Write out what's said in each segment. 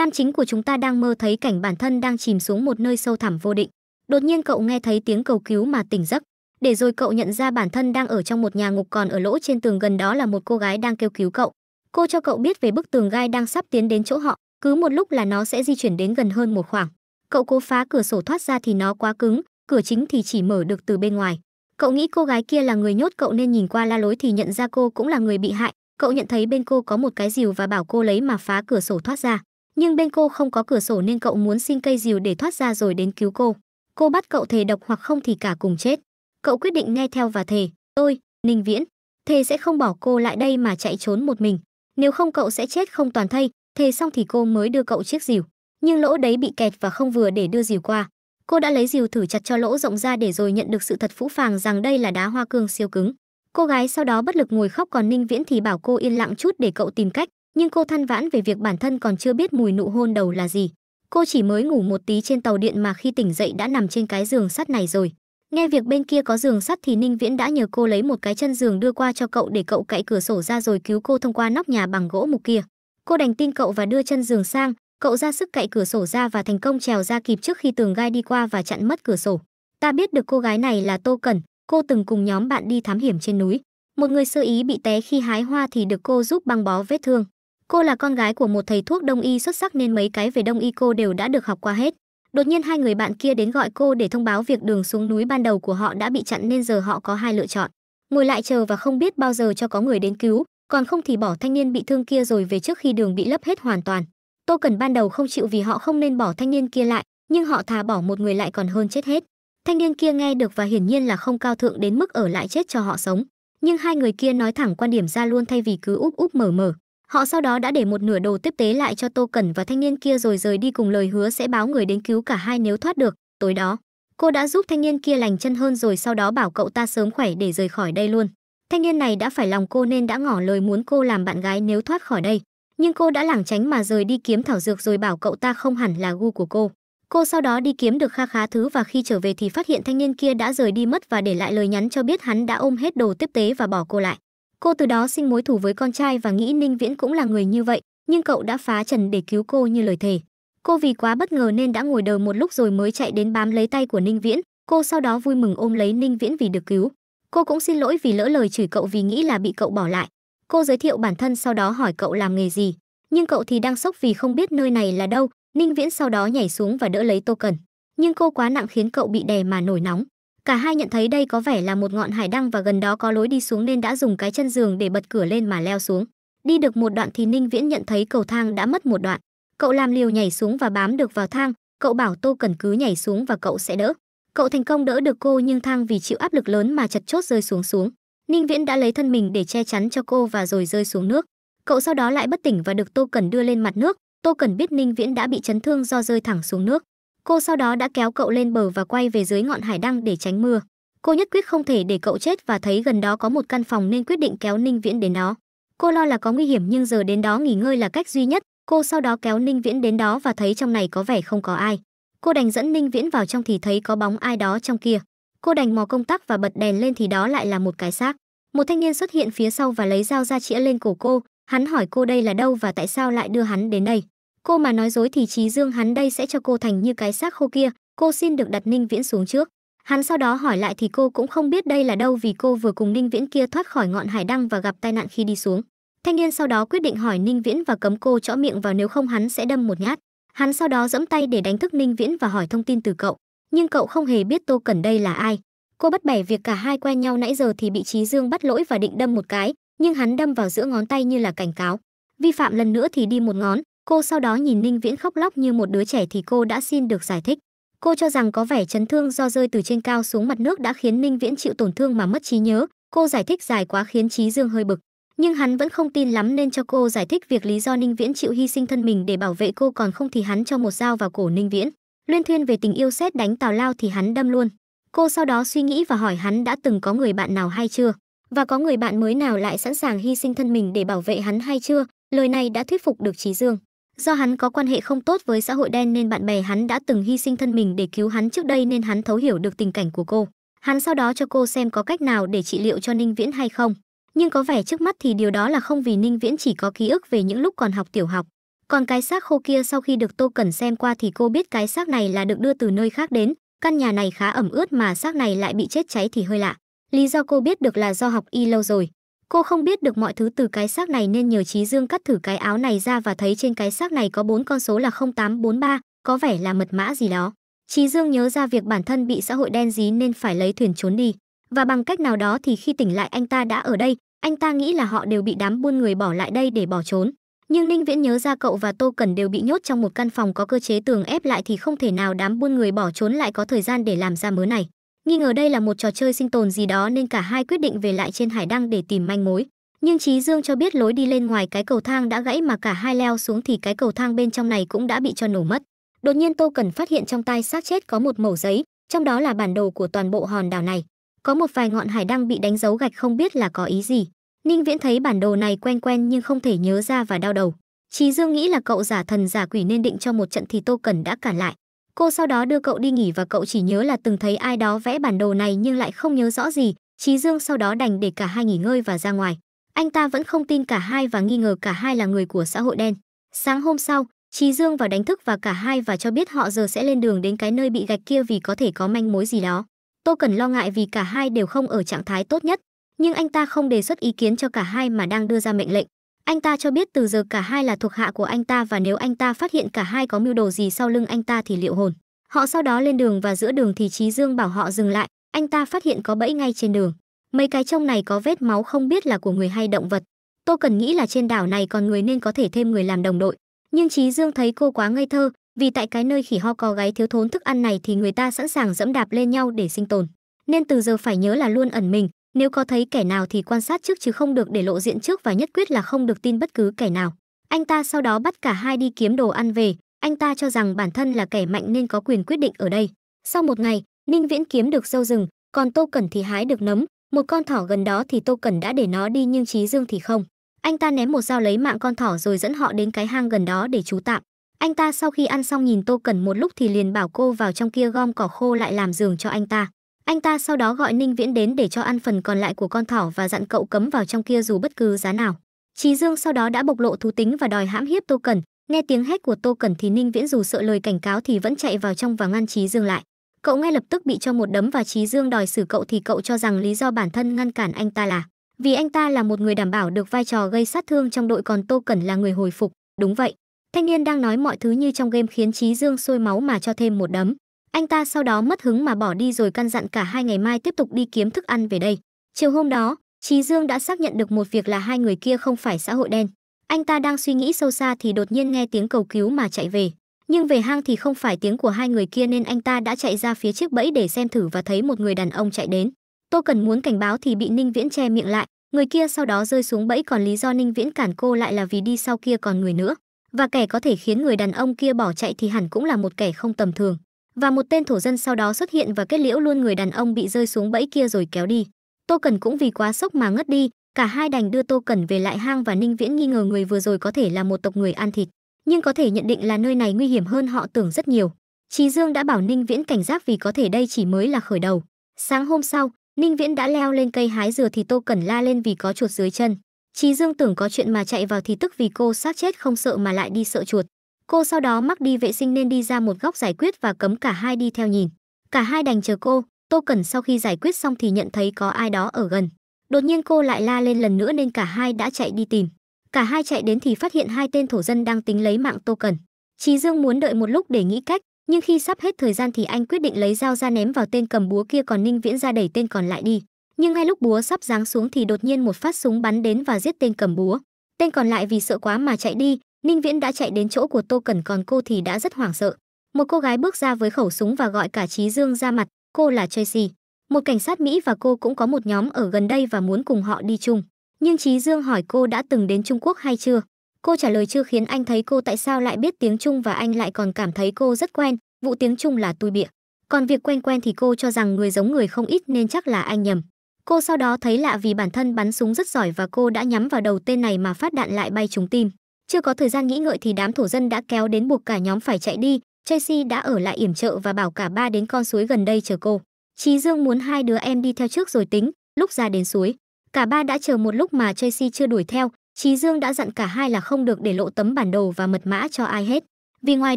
Nam chính của chúng ta đang mơ thấy cảnh bản thân đang chìm xuống một nơi sâu thẳm vô định. Đột nhiên cậu nghe thấy tiếng cầu cứu mà tỉnh giấc. Để rồi cậu nhận ra bản thân đang ở trong một nhà ngục còn ở lỗ trên tường gần đó là một cô gái đang kêu cứu cậu. Cô cho cậu biết về bức tường gai đang sắp tiến đến chỗ họ, cứ một lúc là nó sẽ di chuyển đến gần hơn một khoảng. Cậu cố phá cửa sổ thoát ra thì nó quá cứng, cửa chính thì chỉ mở được từ bên ngoài. Cậu nghĩ cô gái kia là người nhốt cậu nên nhìn qua la lối thì nhận ra cô cũng là người bị hại. Cậu nhận thấy bên cô có một cái rìu và bảo cô lấy mà phá cửa sổ thoát ra nhưng bên cô không có cửa sổ nên cậu muốn xin cây dìu để thoát ra rồi đến cứu cô. Cô bắt cậu thề độc hoặc không thì cả cùng chết. Cậu quyết định nghe theo và thề, tôi, Ninh Viễn, thề sẽ không bỏ cô lại đây mà chạy trốn một mình. Nếu không cậu sẽ chết không toàn thây, thề xong thì cô mới đưa cậu chiếc dìu. Nhưng lỗ đấy bị kẹt và không vừa để đưa dìu qua. Cô đã lấy dìu thử chặt cho lỗ rộng ra để rồi nhận được sự thật phũ phàng rằng đây là đá hoa cương siêu cứng. Cô gái sau đó bất lực ngồi khóc còn Ninh Viễn thì bảo cô yên lặng chút để cậu tìm cách, nhưng cô than vãn về việc bản thân còn chưa biết mùi nụ hôn đầu là gì. Cô chỉ mới ngủ một tí trên tàu điện mà khi tỉnh dậy đã nằm trên cái giường sắt này rồi. Nghe việc bên kia có giường sắt thì Ninh Viễn đã nhờ cô lấy một cái chân giường đưa qua cho cậu để cậu cậy cửa sổ ra rồi cứu cô thông qua nóc nhà bằng gỗ mục kia. Cô đành tin cậu và đưa chân giường sang, cậu ra sức cậy cửa sổ ra và thành công trèo ra kịp trước khi tường gai đi qua và chặn mất cửa sổ. Ta biết được cô gái này là Tô Cẩn, cô từng cùng nhóm bạn đi thám hiểm trên núi. Một người sơ ý bị té khi hái hoa thì được cô giúp băng bó vết thương. Cô là con gái của một thầy thuốc đông y xuất sắc nên mấy cái về đông y cô đều đã được học qua hết. Đột nhiên hai người bạn kia đến gọi cô để thông báo việc đường xuống núi ban đầu của họ đã bị chặn nên giờ họ có hai lựa chọn. Ngồi lại chờ và không biết bao giờ cho có người đến cứu, còn không thì bỏ thanh niên bị thương kia rồi về trước khi đường bị lấp hết hoàn toàn. Tô Cẩn ban đầu không chịu vì họ không nên bỏ thanh niên kia lại, nhưng họ thà bỏ một người lại còn hơn chết hết. Thanh niên kia nghe được và hiển nhiên là không cao thượng đến mức ở lại chết cho họ sống. Nhưng hai người kia nói thẳng quan điểm ra luôn thay vì cứ úp úp mở mở. Họ sau đó đã để một nửa đồ tiếp tế lại cho Tô Cẩn và thanh niên kia rồi rời đi cùng lời hứa sẽ báo người đến cứu cả hai nếu thoát được. Tối đó, cô đã giúp thanh niên kia lành chân hơn rồi sau đó bảo cậu ta sớm khỏe để rời khỏi đây luôn. Thanh niên này đã phải lòng cô nên đã ngỏ lời muốn cô làm bạn gái nếu thoát khỏi đây. Nhưng cô đã lảng tránh mà rời đi kiếm thảo dược rồi bảo cậu ta không hẳn là gu của cô. Cô sau đó đi kiếm được kha khá thứ và khi trở về thì phát hiện thanh niên kia đã rời đi mất và để lại lời nhắn cho biết hắn đã ôm hết đồ tiếp tế và bỏ cô lại. Cô từ đó sinh mối thù với con trai và nghĩ Ninh Viễn cũng là người như vậy, nhưng cậu đã phá trần để cứu cô như lời thề. Cô vì quá bất ngờ nên đã ngồi đờ một lúc rồi mới chạy đến bám lấy tay của Ninh Viễn, cô sau đó vui mừng ôm lấy Ninh Viễn vì được cứu. Cô cũng xin lỗi vì lỡ lời chửi cậu vì nghĩ là bị cậu bỏ lại. Cô giới thiệu bản thân sau đó hỏi cậu làm nghề gì, nhưng cậu thì đang sốc vì không biết nơi này là đâu, Ninh Viễn sau đó nhảy xuống và đỡ lấy Tô Cần. Nhưng cô quá nặng khiến cậu bị đè mà nổi nóng. Cả hai nhận thấy đây có vẻ là một ngọn hải đăng và gần đó có lối đi xuống nên đã dùng cái chân giường để bật cửa lên mà leo xuống. Đi được một đoạn thì Ninh Viễn nhận thấy cầu thang đã mất một đoạn. Cậu làm liều nhảy xuống và bám được vào thang, cậu bảo Tô Cẩn cứ nhảy xuống và cậu sẽ đỡ. Cậu thành công đỡ được cô nhưng thang vì chịu áp lực lớn mà chật chốt rơi xuống xuống. Ninh Viễn đã lấy thân mình để che chắn cho cô và rồi rơi xuống nước. Cậu sau đó lại bất tỉnh và được Tô Cẩn đưa lên mặt nước. Tô Cẩn biết Ninh Viễn đã bị chấn thương do rơi thẳng xuống nước. Cô sau đó đã kéo cậu lên bờ và quay về dưới ngọn hải đăng để tránh mưa. Cô nhất quyết không thể để cậu chết và thấy gần đó có một căn phòng nên quyết định kéo Ninh Viễn đến đó. Cô lo là có nguy hiểm nhưng giờ đến đó nghỉ ngơi là cách duy nhất. Cô sau đó kéo Ninh Viễn đến đó và thấy trong này có vẻ không có ai. Cô đành dẫn Ninh Viễn vào trong thì thấy có bóng ai đó trong kia. Cô đành mò công tắc và bật đèn lên thì đó lại là một cái xác. Một thanh niên xuất hiện phía sau và lấy dao ra chĩa lên cổ cô. Hắn hỏi cô đây là đâu và tại sao lại đưa hắn đến đây. Cô mà nói dối thì Trí Dương hắn đây sẽ cho cô thành như cái xác khô kia, cô xin được đặt Ninh Viễn xuống trước. Hắn sau đó hỏi lại thì cô cũng không biết đây là đâu vì cô vừa cùng Ninh Viễn kia thoát khỏi ngọn hải đăng và gặp tai nạn khi đi xuống. Thanh niên sau đó quyết định hỏi Ninh Viễn và cấm cô chõ miệng vào nếu không hắn sẽ đâm một nhát. Hắn sau đó giẫm tay để đánh thức Ninh Viễn và hỏi thông tin từ cậu, nhưng cậu không hề biết Tô cần đây là ai. Cô bất bẻ việc cả hai quen nhau nãy giờ thì bị Trí Dương bắt lỗi và định đâm một cái, nhưng hắn đâm vào giữa ngón tay như là cảnh cáo. Vi phạm lần nữa thì đi một ngón, Cô sau đó nhìn Ninh Viễn khóc lóc như một đứa trẻ thì cô đã xin được giải thích. Cô cho rằng có vẻ chấn thương do rơi từ trên cao xuống mặt nước đã khiến Ninh Viễn chịu tổn thương mà mất trí nhớ. Cô giải thích dài quá khiến Trí Dương hơi bực. Nhưng hắn vẫn không tin lắm nên cho cô giải thích việc lý do Ninh Viễn chịu hy sinh thân mình để bảo vệ cô còn không thì hắn cho một dao vào cổ Ninh Viễn. Luyên thuyên về tình yêu xét đánh Tào Lao thì hắn đâm luôn. Cô sau đó suy nghĩ và hỏi hắn đã từng có người bạn nào hay chưa, và có người bạn mới nào lại sẵn sàng hy sinh thân mình để bảo vệ hắn hay chưa, lời này đã thuyết phục được Trí Dương. Do hắn có quan hệ không tốt với xã hội đen nên bạn bè hắn đã từng hy sinh thân mình để cứu hắn trước đây nên hắn thấu hiểu được tình cảnh của cô. Hắn sau đó cho cô xem có cách nào để trị liệu cho Ninh Viễn hay không. Nhưng có vẻ trước mắt thì điều đó là không vì Ninh Viễn chỉ có ký ức về những lúc còn học tiểu học. Còn cái xác khô kia sau khi được Tô Cẩn xem qua thì cô biết cái xác này là được đưa từ nơi khác đến, căn nhà này khá ẩm ướt mà xác này lại bị chết cháy thì hơi lạ. Lý do cô biết được là do học y lâu rồi, Cô không biết được mọi thứ từ cái xác này nên nhờ Chí Dương cắt thử cái áo này ra và thấy trên cái xác này có bốn con số là 0843, có vẻ là mật mã gì đó. Chí Dương nhớ ra việc bản thân bị xã hội đen dí nên phải lấy thuyền trốn đi. Và bằng cách nào đó thì khi tỉnh lại anh ta đã ở đây, anh ta nghĩ là họ đều bị đám buôn người bỏ lại đây để bỏ trốn. Nhưng Ninh Viễn nhớ ra cậu và Tô cần đều bị nhốt trong một căn phòng có cơ chế tường ép lại thì không thể nào đám buôn người bỏ trốn lại có thời gian để làm ra mớ này. Nghi ngờ đây là một trò chơi sinh tồn gì đó nên cả hai quyết định về lại trên hải đăng để tìm manh mối. Nhưng Trí Dương cho biết lối đi lên ngoài cái cầu thang đã gãy mà cả hai leo xuống thì cái cầu thang bên trong này cũng đã bị cho nổ mất. Đột nhiên Tô Cần phát hiện trong tay xác chết có một mẩu giấy, trong đó là bản đồ của toàn bộ hòn đảo này. Có một vài ngọn hải đăng bị đánh dấu gạch không biết là có ý gì. Ninh Viễn thấy bản đồ này quen quen nhưng không thể nhớ ra và đau đầu. Trí Dương nghĩ là cậu giả thần giả quỷ nên định cho một trận thì Tô cần đã cản lại. Cô sau đó đưa cậu đi nghỉ và cậu chỉ nhớ là từng thấy ai đó vẽ bản đồ này nhưng lại không nhớ rõ gì. Chí Dương sau đó đành để cả hai nghỉ ngơi và ra ngoài. Anh ta vẫn không tin cả hai và nghi ngờ cả hai là người của xã hội đen. Sáng hôm sau, Chí Dương vào đánh thức và cả hai và cho biết họ giờ sẽ lên đường đến cái nơi bị gạch kia vì có thể có manh mối gì đó. Tô cần lo ngại vì cả hai đều không ở trạng thái tốt nhất, nhưng anh ta không đề xuất ý kiến cho cả hai mà đang đưa ra mệnh lệnh. Anh ta cho biết từ giờ cả hai là thuộc hạ của anh ta và nếu anh ta phát hiện cả hai có mưu đồ gì sau lưng anh ta thì liệu hồn. Họ sau đó lên đường và giữa đường thì Trí Dương bảo họ dừng lại, anh ta phát hiện có bẫy ngay trên đường. Mấy cái trong này có vết máu không biết là của người hay động vật. Tô Cần nghĩ là trên đảo này còn người nên có thể thêm người làm đồng đội. Nhưng Trí Dương thấy cô quá ngây thơ, vì tại cái nơi khỉ ho có gái thiếu thốn thức ăn này thì người ta sẵn sàng dẫm đạp lên nhau để sinh tồn. Nên từ giờ phải nhớ là luôn ẩn mình, nếu có thấy kẻ nào thì quan sát trước chứ không được để lộ diện trước và nhất quyết là không được tin bất cứ kẻ nào. Anh ta sau đó bắt cả hai đi kiếm đồ ăn về, anh ta cho rằng bản thân là kẻ mạnh nên có quyền quyết định ở đây. Sau một ngày, Ninh Viễn kiếm được dâu rừng, còn Tô Cẩn thì hái được nấm, một con thỏ gần đó thì Tô Cẩn đã để nó đi nhưng Trí Dương thì không. Anh ta ném một dao lấy mạng con thỏ rồi dẫn họ đến cái hang gần đó để trú tạm. Anh ta sau khi ăn xong nhìn Tô Cẩn một lúc thì liền bảo cô vào trong kia gom cỏ khô lại làm giường cho anh ta. Anh ta sau đó gọi Ninh Viễn đến để cho ăn phần còn lại của con thỏ và dặn cậu cấm vào trong kia dù bất cứ giá nào. Trí Dương sau đó đã bộc lộ thú tính và đòi hãm hiếp Tô Cẩn. Nghe tiếng hét của Tô Cẩn thì Ninh Viễn dù sợ lời cảnh cáo thì vẫn chạy vào trong và ngăn Trí Dương lại. Cậu ngay lập tức bị cho một đấm và Trí Dương đòi xử cậu thì cậu cho rằng lý do bản thân ngăn cản anh ta là vì anh ta là một người đảm bảo được vai trò gây sát thương trong đội còn Tô Cẩn là người hồi phục. Đúng vậy, thanh niên đang nói mọi thứ như trong game khiến Trí Dương sôi máu mà cho thêm một đấm. Anh ta sau đó mất hứng mà bỏ đi rồi căn dặn cả hai ngày mai tiếp tục đi kiếm thức ăn về đây. Chiều hôm đó, Trí Dương đã xác nhận được một việc là hai người kia không phải xã hội đen. Anh ta đang suy nghĩ sâu xa thì đột nhiên nghe tiếng cầu cứu mà chạy về. Nhưng về hang thì không phải tiếng của hai người kia nên anh ta đã chạy ra phía chiếc bẫy để xem thử và thấy một người đàn ông chạy đến. Tô Cần muốn cảnh báo thì bị Ninh Viễn che miệng lại, người kia sau đó rơi xuống bẫy còn lý do Ninh Viễn cản cô lại là vì đi sau kia còn người nữa. Và kẻ có thể khiến người đàn ông kia bỏ chạy thì hẳn cũng là một kẻ không tầm thường và một tên thổ dân sau đó xuất hiện và kết liễu luôn người đàn ông bị rơi xuống bẫy kia rồi kéo đi tô cẩn cũng vì quá sốc mà ngất đi cả hai đành đưa tô cẩn về lại hang và ninh viễn nghi ngờ người vừa rồi có thể là một tộc người ăn thịt nhưng có thể nhận định là nơi này nguy hiểm hơn họ tưởng rất nhiều trí dương đã bảo ninh viễn cảnh giác vì có thể đây chỉ mới là khởi đầu sáng hôm sau ninh viễn đã leo lên cây hái dừa thì tô cẩn la lên vì có chuột dưới chân trí dương tưởng có chuyện mà chạy vào thì tức vì cô xác chết không sợ mà lại đi sợ chuột Cô sau đó mắc đi vệ sinh nên đi ra một góc giải quyết và cấm cả hai đi theo nhìn. Cả hai đành chờ cô, Tô Cẩn sau khi giải quyết xong thì nhận thấy có ai đó ở gần. Đột nhiên cô lại la lên lần nữa nên cả hai đã chạy đi tìm. Cả hai chạy đến thì phát hiện hai tên thổ dân đang tính lấy mạng Tô Cẩn. Chí Dương muốn đợi một lúc để nghĩ cách, nhưng khi sắp hết thời gian thì anh quyết định lấy dao ra ném vào tên cầm búa kia còn Ninh Viễn ra đẩy tên còn lại đi. Nhưng ngay lúc búa sắp giáng xuống thì đột nhiên một phát súng bắn đến và giết tên cầm búa. Tên còn lại vì sợ quá mà chạy đi, Ninh Viễn đã chạy đến chỗ của Tô Cẩn còn cô thì đã rất hoảng sợ. Một cô gái bước ra với khẩu súng và gọi cả Trí Dương ra mặt, cô là Tracy. Một cảnh sát Mỹ và cô cũng có một nhóm ở gần đây và muốn cùng họ đi chung. Nhưng Trí Dương hỏi cô đã từng đến Trung Quốc hay chưa? Cô trả lời chưa khiến anh thấy cô tại sao lại biết tiếng Trung và anh lại còn cảm thấy cô rất quen, vụ tiếng Trung là tôi bịa. Còn việc quen quen thì cô cho rằng người giống người không ít nên chắc là anh nhầm. Cô sau đó thấy lạ vì bản thân bắn súng rất giỏi và cô đã nhắm vào đầu tên này mà phát đạn lại bay trúng tim. Chưa có thời gian nghĩ ngợi thì đám thổ dân đã kéo đến buộc cả nhóm phải chạy đi, Tracy đã ở lại yểm trợ và bảo cả ba đến con suối gần đây chờ cô. Chí Dương muốn hai đứa em đi theo trước rồi tính, lúc ra đến suối. Cả ba đã chờ một lúc mà Tracy chưa đuổi theo, Chí Dương đã dặn cả hai là không được để lộ tấm bản đồ và mật mã cho ai hết. Vì ngoài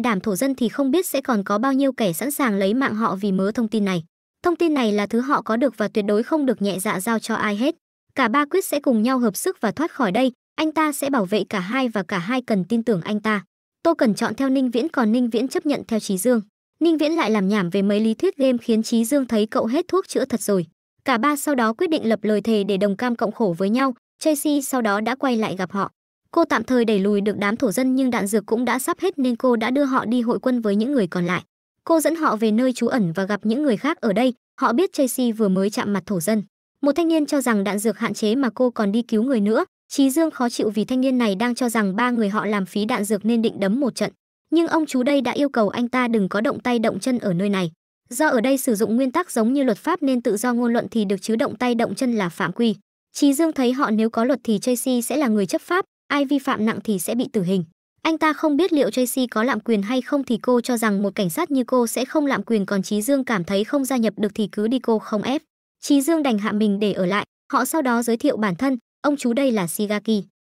đảm thổ dân thì không biết sẽ còn có bao nhiêu kẻ sẵn sàng lấy mạng họ vì mớ thông tin này. Thông tin này là thứ họ có được và tuyệt đối không được nhẹ dạ giao cho ai hết. Cả ba quyết sẽ cùng nhau hợp sức và thoát khỏi đây, anh ta sẽ bảo vệ cả hai và cả hai cần tin tưởng anh ta. Tô Cẩn chọn theo Ninh Viễn còn Ninh Viễn chấp nhận theo Chí Dương. Ninh Viễn lại làm nhảm về mấy lý thuyết game khiến Chí Dương thấy cậu hết thuốc chữa thật rồi. Cả ba sau đó quyết định lập lời thề để đồng cam cộng khổ với nhau, Tracy sau đó đã quay lại gặp họ. Cô tạm thời đẩy lùi được đám thổ dân nhưng đạn dược cũng đã sắp hết nên cô đã đưa họ đi hội quân với những người còn lại. Cô dẫn họ về nơi trú ẩn và gặp những người khác ở đây, họ biết Tracy vừa mới chạm mặt thổ dân. Một thanh niên cho rằng đạn dược hạn chế mà cô còn đi cứu người nữa, Trí Dương khó chịu vì thanh niên này đang cho rằng ba người họ làm phí đạn dược nên định đấm một trận, nhưng ông chú đây đã yêu cầu anh ta đừng có động tay động chân ở nơi này. Do ở đây sử dụng nguyên tắc giống như luật pháp nên tự do ngôn luận thì được chứ động tay động chân là phạm quy. Trí Dương thấy họ nếu có luật thì Tracy sẽ là người chấp pháp, ai vi phạm nặng thì sẽ bị tử hình. Anh ta không biết liệu Tracy có lạm quyền hay không thì cô cho rằng một cảnh sát như cô sẽ không lạm quyền còn Trí Dương cảm thấy không gia nhập được thì cứ đi cô không ép. Trí Dương đành hạ mình để ở lại, họ sau đó giới thiệu bản thân, Ông chú đây là Shigaki,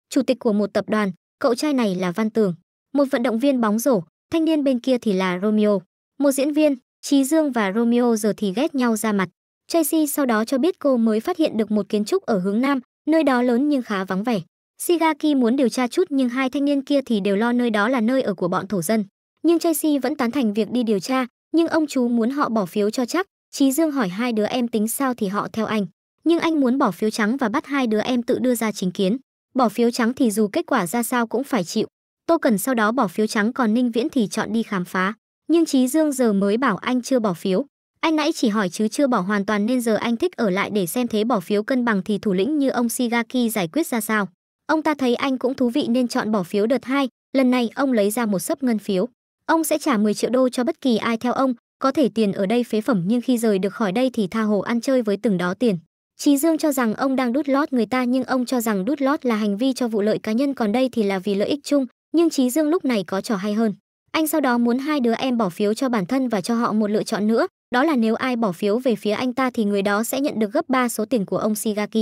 chủ tịch của một tập đoàn, cậu trai này là Văn Tường, một vận động viên bóng rổ, thanh niên bên kia thì là Romeo, một diễn viên, Trí Dương và Romeo giờ thì ghét nhau ra mặt. Tracy sau đó cho biết cô mới phát hiện được một kiến trúc ở hướng nam, nơi đó lớn nhưng khá vắng vẻ. Shigaki muốn điều tra chút nhưng hai thanh niên kia thì đều lo nơi đó là nơi ở của bọn thổ dân. Nhưng Tracy vẫn tán thành việc đi điều tra, nhưng ông chú muốn họ bỏ phiếu cho chắc. Trí Dương hỏi hai đứa em tính sao thì họ theo anh nhưng anh muốn bỏ phiếu trắng và bắt hai đứa em tự đưa ra chính kiến. Bỏ phiếu trắng thì dù kết quả ra sao cũng phải chịu. Tô Cần sau đó bỏ phiếu trắng còn Ninh Viễn thì chọn đi khám phá. Nhưng Trí Dương giờ mới bảo anh chưa bỏ phiếu. Anh nãy chỉ hỏi chứ chưa bỏ hoàn toàn nên giờ anh thích ở lại để xem thế bỏ phiếu cân bằng thì thủ lĩnh như ông Shigaki giải quyết ra sao. Ông ta thấy anh cũng thú vị nên chọn bỏ phiếu đợt 2, lần này ông lấy ra một sấp ngân phiếu. Ông sẽ trả 10 triệu đô cho bất kỳ ai theo ông, có thể tiền ở đây phế phẩm nhưng khi rời được khỏi đây thì tha hồ ăn chơi với từng đó tiền. Trí Dương cho rằng ông đang đút lót người ta nhưng ông cho rằng đút lót là hành vi cho vụ lợi cá nhân còn đây thì là vì lợi ích chung, nhưng Trí Dương lúc này có trò hay hơn. Anh sau đó muốn hai đứa em bỏ phiếu cho bản thân và cho họ một lựa chọn nữa, đó là nếu ai bỏ phiếu về phía anh ta thì người đó sẽ nhận được gấp 3 số tiền của ông Shigaki.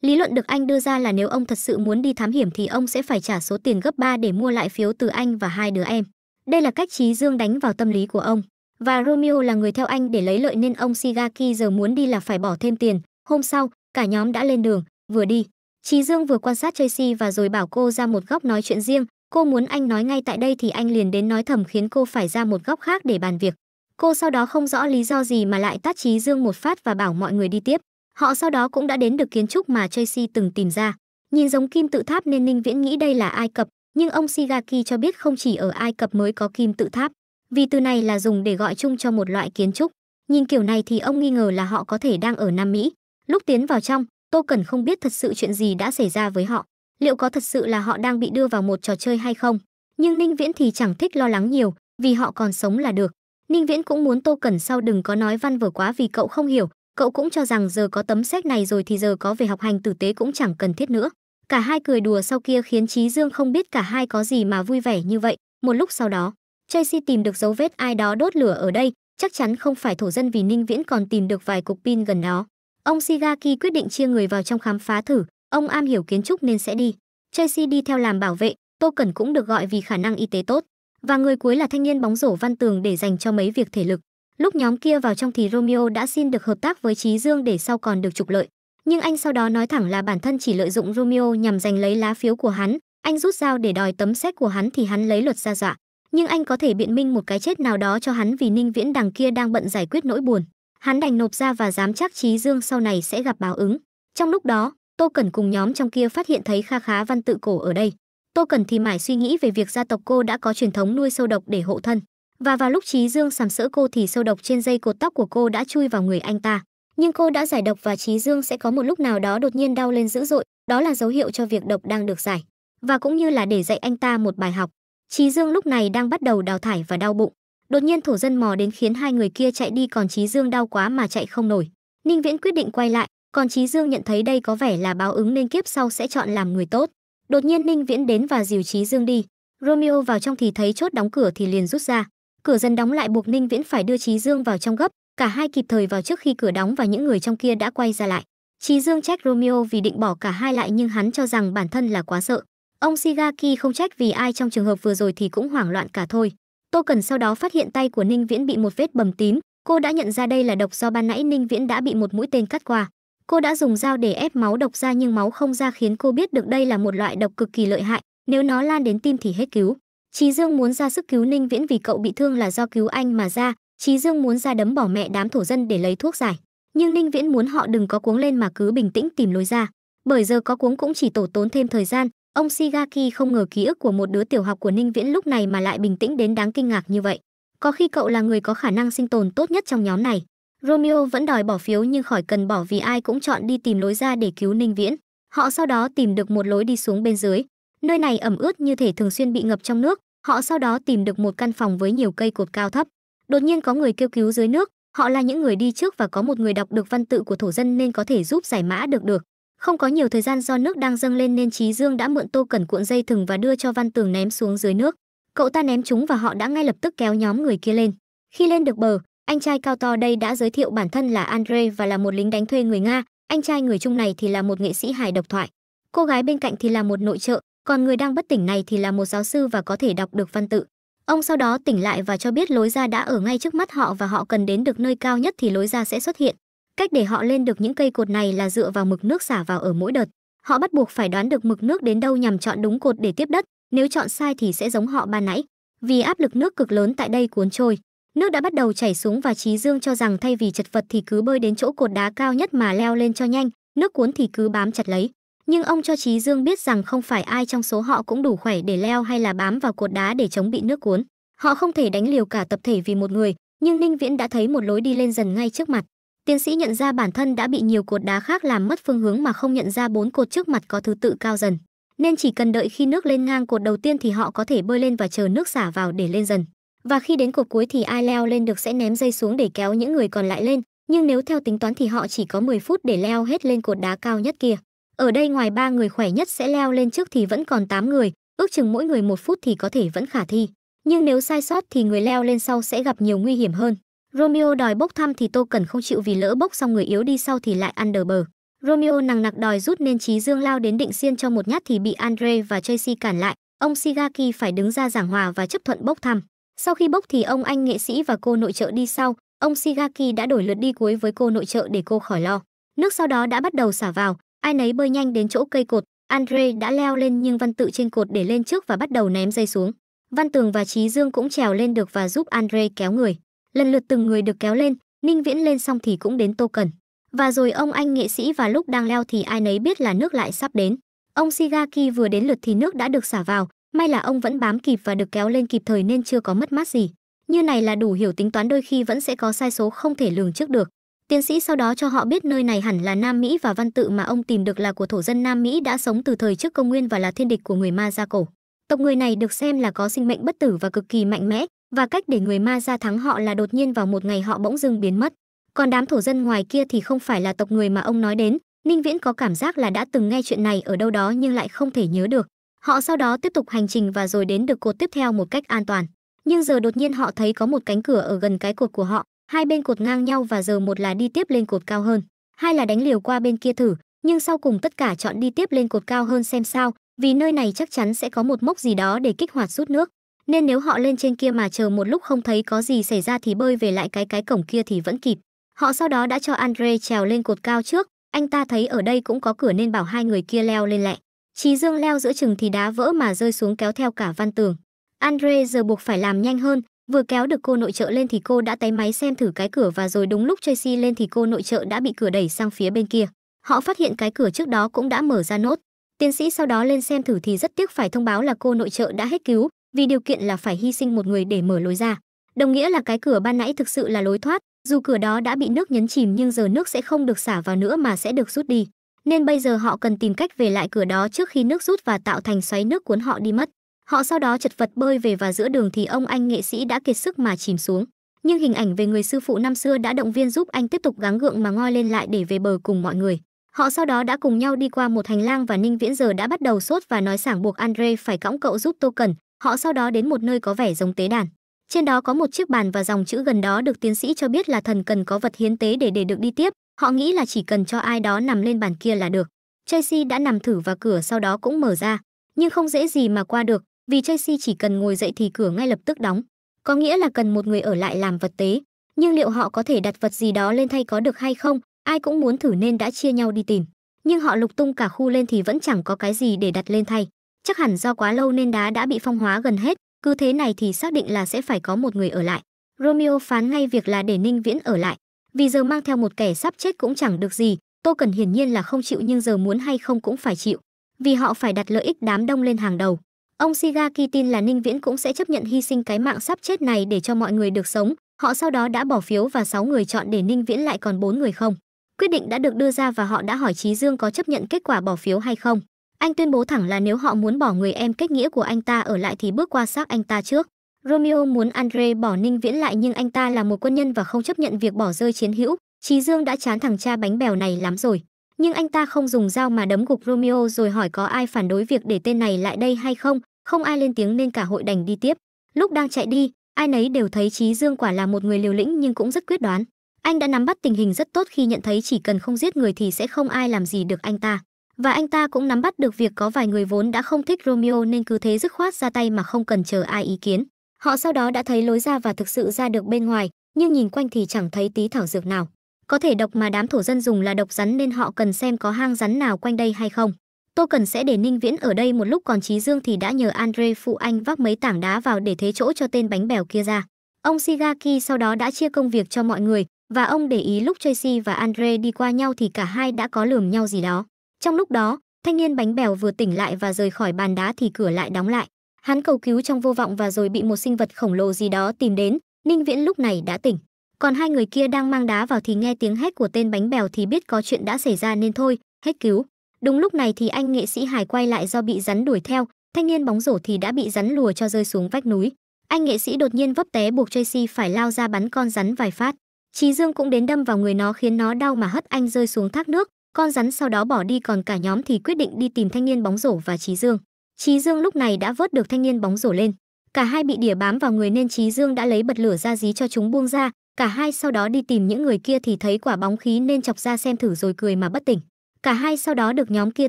Lý luận được anh đưa ra là nếu ông thật sự muốn đi thám hiểm thì ông sẽ phải trả số tiền gấp 3 để mua lại phiếu từ anh và hai đứa em. Đây là cách Trí Dương đánh vào tâm lý của ông. Và Romeo là người theo anh để lấy lợi nên ông Shigaki giờ muốn đi là phải bỏ thêm tiền, Hôm sau, cả nhóm đã lên đường, vừa đi. Trí Dương vừa quan sát Tracy và rồi bảo cô ra một góc nói chuyện riêng, cô muốn anh nói ngay tại đây thì anh liền đến nói thầm khiến cô phải ra một góc khác để bàn việc. Cô sau đó không rõ lý do gì mà lại tát Trí Dương một phát và bảo mọi người đi tiếp. Họ sau đó cũng đã đến được kiến trúc mà Tracy từng tìm ra. Nhìn giống kim tự tháp nên Ninh Viễn nghĩ đây là Ai Cập, nhưng ông Shigaki cho biết không chỉ ở Ai Cập mới có kim tự tháp, vì từ này là dùng để gọi chung cho một loại kiến trúc. Nhìn kiểu này thì ông nghi ngờ là họ có thể đang ở Nam Mỹ. Lúc tiến vào trong, Tô Cẩn không biết thật sự chuyện gì đã xảy ra với họ, liệu có thật sự là họ đang bị đưa vào một trò chơi hay không. Nhưng Ninh Viễn thì chẳng thích lo lắng nhiều, vì họ còn sống là được. Ninh Viễn cũng muốn Tô Cẩn sau đừng có nói văn vở quá vì cậu không hiểu, cậu cũng cho rằng giờ có tấm sách này rồi thì giờ có về học hành tử tế cũng chẳng cần thiết nữa. Cả hai cười đùa sau kia khiến Trí Dương không biết cả hai có gì mà vui vẻ như vậy. Một lúc sau đó, Tracy tìm được dấu vết ai đó đốt lửa ở đây, chắc chắn không phải thổ dân vì Ninh Viễn còn tìm được vài cục pin gần đó. Ông Shigaki quyết định chia người vào trong khám phá thử, ông am hiểu kiến trúc nên sẽ đi. Tracy đi theo làm bảo vệ, Tô Cẩn cũng được gọi vì khả năng y tế tốt. Và người cuối là thanh niên bóng rổ văn tường để dành cho mấy việc thể lực. Lúc nhóm kia vào trong thì Romeo đã xin được hợp tác với Trí Dương để sau còn được trục lợi. Nhưng anh sau đó nói thẳng là bản thân chỉ lợi dụng Romeo nhằm giành lấy lá phiếu của hắn, anh rút dao để đòi tấm xét của hắn thì hắn lấy luật ra dọa. Nhưng anh có thể biện minh một cái chết nào đó cho hắn vì Ninh Viễn đằng kia đang bận giải quyết nỗi buồn hắn đành nộp ra và dám chắc Chí dương sau này sẽ gặp báo ứng trong lúc đó tô cẩn cùng nhóm trong kia phát hiện thấy kha khá văn tự cổ ở đây tô cẩn thì mãi suy nghĩ về việc gia tộc cô đã có truyền thống nuôi sâu độc để hộ thân và vào lúc Chí dương sàm sỡ cô thì sâu độc trên dây cột tóc của cô đã chui vào người anh ta nhưng cô đã giải độc và Chí dương sẽ có một lúc nào đó đột nhiên đau lên dữ dội đó là dấu hiệu cho việc độc đang được giải và cũng như là để dạy anh ta một bài học Chí dương lúc này đang bắt đầu đào thải và đau bụng Đột nhiên thổ dân mò đến khiến hai người kia chạy đi còn Chí Dương đau quá mà chạy không nổi. Ninh Viễn quyết định quay lại, còn Chí Dương nhận thấy đây có vẻ là báo ứng nên kiếp sau sẽ chọn làm người tốt. Đột nhiên Ninh Viễn đến và dìu Chí Dương đi. Romeo vào trong thì thấy chốt đóng cửa thì liền rút ra. Cửa dần đóng lại buộc Ninh Viễn phải đưa Chí Dương vào trong gấp, cả hai kịp thời vào trước khi cửa đóng và những người trong kia đã quay ra lại. Chí Dương trách Romeo vì định bỏ cả hai lại nhưng hắn cho rằng bản thân là quá sợ. Ông Shigaki không trách vì ai trong trường hợp vừa rồi thì cũng hoảng loạn cả thôi. Tô Cần sau đó phát hiện tay của Ninh Viễn bị một vết bầm tím, cô đã nhận ra đây là độc do ban nãy Ninh Viễn đã bị một mũi tên cắt qua. Cô đã dùng dao để ép máu độc ra nhưng máu không ra khiến cô biết được đây là một loại độc cực kỳ lợi hại, nếu nó lan đến tim thì hết cứu. Trí Dương muốn ra sức cứu Ninh Viễn vì cậu bị thương là do cứu anh mà ra, Trí Dương muốn ra đấm bỏ mẹ đám thổ dân để lấy thuốc giải, nhưng Ninh Viễn muốn họ đừng có cuống lên mà cứ bình tĩnh tìm lối ra, bởi giờ có cuống cũng chỉ tổ tốn thêm thời gian, Ông Shigaki không ngờ ký ức của một đứa tiểu học của Ninh Viễn lúc này mà lại bình tĩnh đến đáng kinh ngạc như vậy. Có khi cậu là người có khả năng sinh tồn tốt nhất trong nhóm này. Romeo vẫn đòi bỏ phiếu nhưng khỏi cần bỏ vì ai cũng chọn đi tìm lối ra để cứu Ninh Viễn. Họ sau đó tìm được một lối đi xuống bên dưới. Nơi này ẩm ướt như thể thường xuyên bị ngập trong nước. Họ sau đó tìm được một căn phòng với nhiều cây cột cao thấp. Đột nhiên có người kêu cứu dưới nước. Họ là những người đi trước và có một người đọc được văn tự của thổ dân nên có thể giúp giải mã được được không có nhiều thời gian do nước đang dâng lên nên Chí dương đã mượn tô cẩn cuộn dây thừng và đưa cho văn tường ném xuống dưới nước cậu ta ném chúng và họ đã ngay lập tức kéo nhóm người kia lên khi lên được bờ anh trai cao to đây đã giới thiệu bản thân là andre và là một lính đánh thuê người nga anh trai người trung này thì là một nghệ sĩ hài độc thoại cô gái bên cạnh thì là một nội trợ còn người đang bất tỉnh này thì là một giáo sư và có thể đọc được văn tự ông sau đó tỉnh lại và cho biết lối ra đã ở ngay trước mắt họ và họ cần đến được nơi cao nhất thì lối ra sẽ xuất hiện Cách để họ lên được những cây cột này là dựa vào mực nước xả vào ở mỗi đợt. Họ bắt buộc phải đoán được mực nước đến đâu nhằm chọn đúng cột để tiếp đất, nếu chọn sai thì sẽ giống họ ban nãy. Vì áp lực nước cực lớn tại đây cuốn trôi, nước đã bắt đầu chảy xuống và Chí Dương cho rằng thay vì chật vật thì cứ bơi đến chỗ cột đá cao nhất mà leo lên cho nhanh, nước cuốn thì cứ bám chặt lấy. Nhưng ông cho Chí Dương biết rằng không phải ai trong số họ cũng đủ khỏe để leo hay là bám vào cột đá để chống bị nước cuốn. Họ không thể đánh liều cả tập thể vì một người, nhưng Ninh Viễn đã thấy một lối đi lên dần ngay trước mặt. Tiến sĩ nhận ra bản thân đã bị nhiều cột đá khác làm mất phương hướng mà không nhận ra bốn cột trước mặt có thứ tự cao dần, nên chỉ cần đợi khi nước lên ngang cột đầu tiên thì họ có thể bơi lên và chờ nước xả vào để lên dần. Và khi đến cột cuối thì ai leo lên được sẽ ném dây xuống để kéo những người còn lại lên, nhưng nếu theo tính toán thì họ chỉ có 10 phút để leo hết lên cột đá cao nhất kia. Ở đây ngoài ba người khỏe nhất sẽ leo lên trước thì vẫn còn 8 người, ước chừng mỗi người một phút thì có thể vẫn khả thi. Nhưng nếu sai sót thì người leo lên sau sẽ gặp nhiều nguy hiểm hơn. Romeo đòi bốc thăm thì Tô Cẩn không chịu vì lỡ bốc xong người yếu đi sau thì lại ăn đờ bờ. Romeo nằng nặc đòi rút nên Chí Dương lao đến định xiên cho một nhát thì bị Andre và Tracy cản lại. Ông Shigaki phải đứng ra giảng hòa và chấp thuận bốc thăm. Sau khi bốc thì ông anh nghệ sĩ và cô nội trợ đi sau. Ông Shigaki đã đổi lượt đi cuối với cô nội trợ để cô khỏi lo. Nước sau đó đã bắt đầu xả vào. Ai nấy bơi nhanh đến chỗ cây cột. Andre đã leo lên nhưng văn tự trên cột để lên trước và bắt đầu ném dây xuống. Văn Tường và Chí Dương cũng trèo lên được và giúp Andre kéo người lần lượt từng người được kéo lên ninh viễn lên xong thì cũng đến tô cần và rồi ông anh nghệ sĩ và lúc đang leo thì ai nấy biết là nước lại sắp đến ông shigaki vừa đến lượt thì nước đã được xả vào may là ông vẫn bám kịp và được kéo lên kịp thời nên chưa có mất mát gì như này là đủ hiểu tính toán đôi khi vẫn sẽ có sai số không thể lường trước được tiến sĩ sau đó cho họ biết nơi này hẳn là nam mỹ và văn tự mà ông tìm được là của thổ dân nam mỹ đã sống từ thời trước công nguyên và là thiên địch của người ma gia cổ tộc người này được xem là có sinh mệnh bất tử và cực kỳ mạnh mẽ và cách để người ma gia thắng họ là đột nhiên vào một ngày họ bỗng dưng biến mất còn đám thổ dân ngoài kia thì không phải là tộc người mà ông nói đến ninh viễn có cảm giác là đã từng nghe chuyện này ở đâu đó nhưng lại không thể nhớ được họ sau đó tiếp tục hành trình và rồi đến được cột tiếp theo một cách an toàn nhưng giờ đột nhiên họ thấy có một cánh cửa ở gần cái cột của họ hai bên cột ngang nhau và giờ một là đi tiếp lên cột cao hơn hai là đánh liều qua bên kia thử nhưng sau cùng tất cả chọn đi tiếp lên cột cao hơn xem sao vì nơi này chắc chắn sẽ có một mốc gì đó để kích hoạt rút nước nên nếu họ lên trên kia mà chờ một lúc không thấy có gì xảy ra thì bơi về lại cái cái cổng kia thì vẫn kịp. Họ sau đó đã cho Andre trèo lên cột cao trước, anh ta thấy ở đây cũng có cửa nên bảo hai người kia leo lên lẹ. Chí Dương leo giữa chừng thì đá vỡ mà rơi xuống kéo theo cả văn tường. Andre giờ buộc phải làm nhanh hơn, vừa kéo được cô nội trợ lên thì cô đã tay máy xem thử cái cửa và rồi đúng lúc Tracy lên thì cô nội trợ đã bị cửa đẩy sang phía bên kia. Họ phát hiện cái cửa trước đó cũng đã mở ra nốt. Tiến sĩ sau đó lên xem thử thì rất tiếc phải thông báo là cô nội trợ đã hết cứu, vì điều kiện là phải hy sinh một người để mở lối ra. Đồng nghĩa là cái cửa ban nãy thực sự là lối thoát, dù cửa đó đã bị nước nhấn chìm nhưng giờ nước sẽ không được xả vào nữa mà sẽ được rút đi. Nên bây giờ họ cần tìm cách về lại cửa đó trước khi nước rút và tạo thành xoáy nước cuốn họ đi mất. Họ sau đó chật vật bơi về và giữa đường thì ông anh nghệ sĩ đã kiệt sức mà chìm xuống. Nhưng hình ảnh về người sư phụ năm xưa đã động viên giúp anh tiếp tục gắng gượng mà ngoi lên lại để về bờ cùng mọi người. Họ sau đó đã cùng nhau đi qua một hành lang và Ninh Viễn giờ đã bắt đầu sốt và nói sảng buộc Andre phải cõng cậu giúp Tô Cẩn, họ sau đó đến một nơi có vẻ giống tế đàn trên đó có một chiếc bàn và dòng chữ gần đó được tiến sĩ cho biết là thần cần có vật hiến tế để để được đi tiếp họ nghĩ là chỉ cần cho ai đó nằm lên bàn kia là được Tracy đã nằm thử và cửa sau đó cũng mở ra nhưng không dễ gì mà qua được vì Tracy chỉ cần ngồi dậy thì cửa ngay lập tức đóng có nghĩa là cần một người ở lại làm vật tế nhưng liệu họ có thể đặt vật gì đó lên thay có được hay không ai cũng muốn thử nên đã chia nhau đi tìm nhưng họ lục tung cả khu lên thì vẫn chẳng có cái gì để đặt lên thay chắc hẳn do quá lâu nên đá đã bị phong hóa gần hết cứ thế này thì xác định là sẽ phải có một người ở lại romeo phán ngay việc là để ninh viễn ở lại vì giờ mang theo một kẻ sắp chết cũng chẳng được gì tô cần hiển nhiên là không chịu nhưng giờ muốn hay không cũng phải chịu vì họ phải đặt lợi ích đám đông lên hàng đầu ông shigaki tin là ninh viễn cũng sẽ chấp nhận hy sinh cái mạng sắp chết này để cho mọi người được sống họ sau đó đã bỏ phiếu và 6 người chọn để ninh viễn lại còn bốn người không quyết định đã được đưa ra và họ đã hỏi trí dương có chấp nhận kết quả bỏ phiếu hay không anh tuyên bố thẳng là nếu họ muốn bỏ người em kết nghĩa của anh ta ở lại thì bước qua xác anh ta trước. Romeo muốn Andre bỏ Ninh Viễn lại nhưng anh ta là một quân nhân và không chấp nhận việc bỏ rơi chiến hữu. Chí Dương đã chán thằng cha bánh bèo này lắm rồi. Nhưng anh ta không dùng dao mà đấm gục Romeo rồi hỏi có ai phản đối việc để tên này lại đây hay không. Không ai lên tiếng nên cả hội đành đi tiếp. Lúc đang chạy đi, ai nấy đều thấy Chí Dương quả là một người liều lĩnh nhưng cũng rất quyết đoán. Anh đã nắm bắt tình hình rất tốt khi nhận thấy chỉ cần không giết người thì sẽ không ai làm gì được anh ta. Và anh ta cũng nắm bắt được việc có vài người vốn đã không thích Romeo nên cứ thế dứt khoát ra tay mà không cần chờ ai ý kiến. Họ sau đó đã thấy lối ra và thực sự ra được bên ngoài, nhưng nhìn quanh thì chẳng thấy tí thảo dược nào. Có thể độc mà đám thổ dân dùng là độc rắn nên họ cần xem có hang rắn nào quanh đây hay không. Tô Cần sẽ để Ninh Viễn ở đây một lúc còn Trí Dương thì đã nhờ Andre phụ anh vác mấy tảng đá vào để thế chỗ cho tên bánh bèo kia ra. Ông Shigaki sau đó đã chia công việc cho mọi người và ông để ý lúc Tracy và Andre đi qua nhau thì cả hai đã có lườm nhau gì đó. Trong lúc đó, thanh niên bánh bèo vừa tỉnh lại và rời khỏi bàn đá thì cửa lại đóng lại. Hắn cầu cứu trong vô vọng và rồi bị một sinh vật khổng lồ gì đó tìm đến, Ninh Viễn lúc này đã tỉnh. Còn hai người kia đang mang đá vào thì nghe tiếng hét của tên bánh bèo thì biết có chuyện đã xảy ra nên thôi, hết cứu. Đúng lúc này thì anh nghệ sĩ Hải quay lại do bị rắn đuổi theo, thanh niên bóng rổ thì đã bị rắn lùa cho rơi xuống vách núi. Anh nghệ sĩ đột nhiên vấp té buộc Tracy phải lao ra bắn con rắn vài phát. Trí Dương cũng đến đâm vào người nó khiến nó đau mà hất anh rơi xuống thác nước, con rắn sau đó bỏ đi còn cả nhóm thì quyết định đi tìm thanh niên bóng rổ và Trí Dương. Trí Dương lúc này đã vớt được thanh niên bóng rổ lên. Cả hai bị đỉa bám vào người nên Trí Dương đã lấy bật lửa ra dí cho chúng buông ra, cả hai sau đó đi tìm những người kia thì thấy quả bóng khí nên chọc ra xem thử rồi cười mà bất tỉnh. Cả hai sau đó được nhóm kia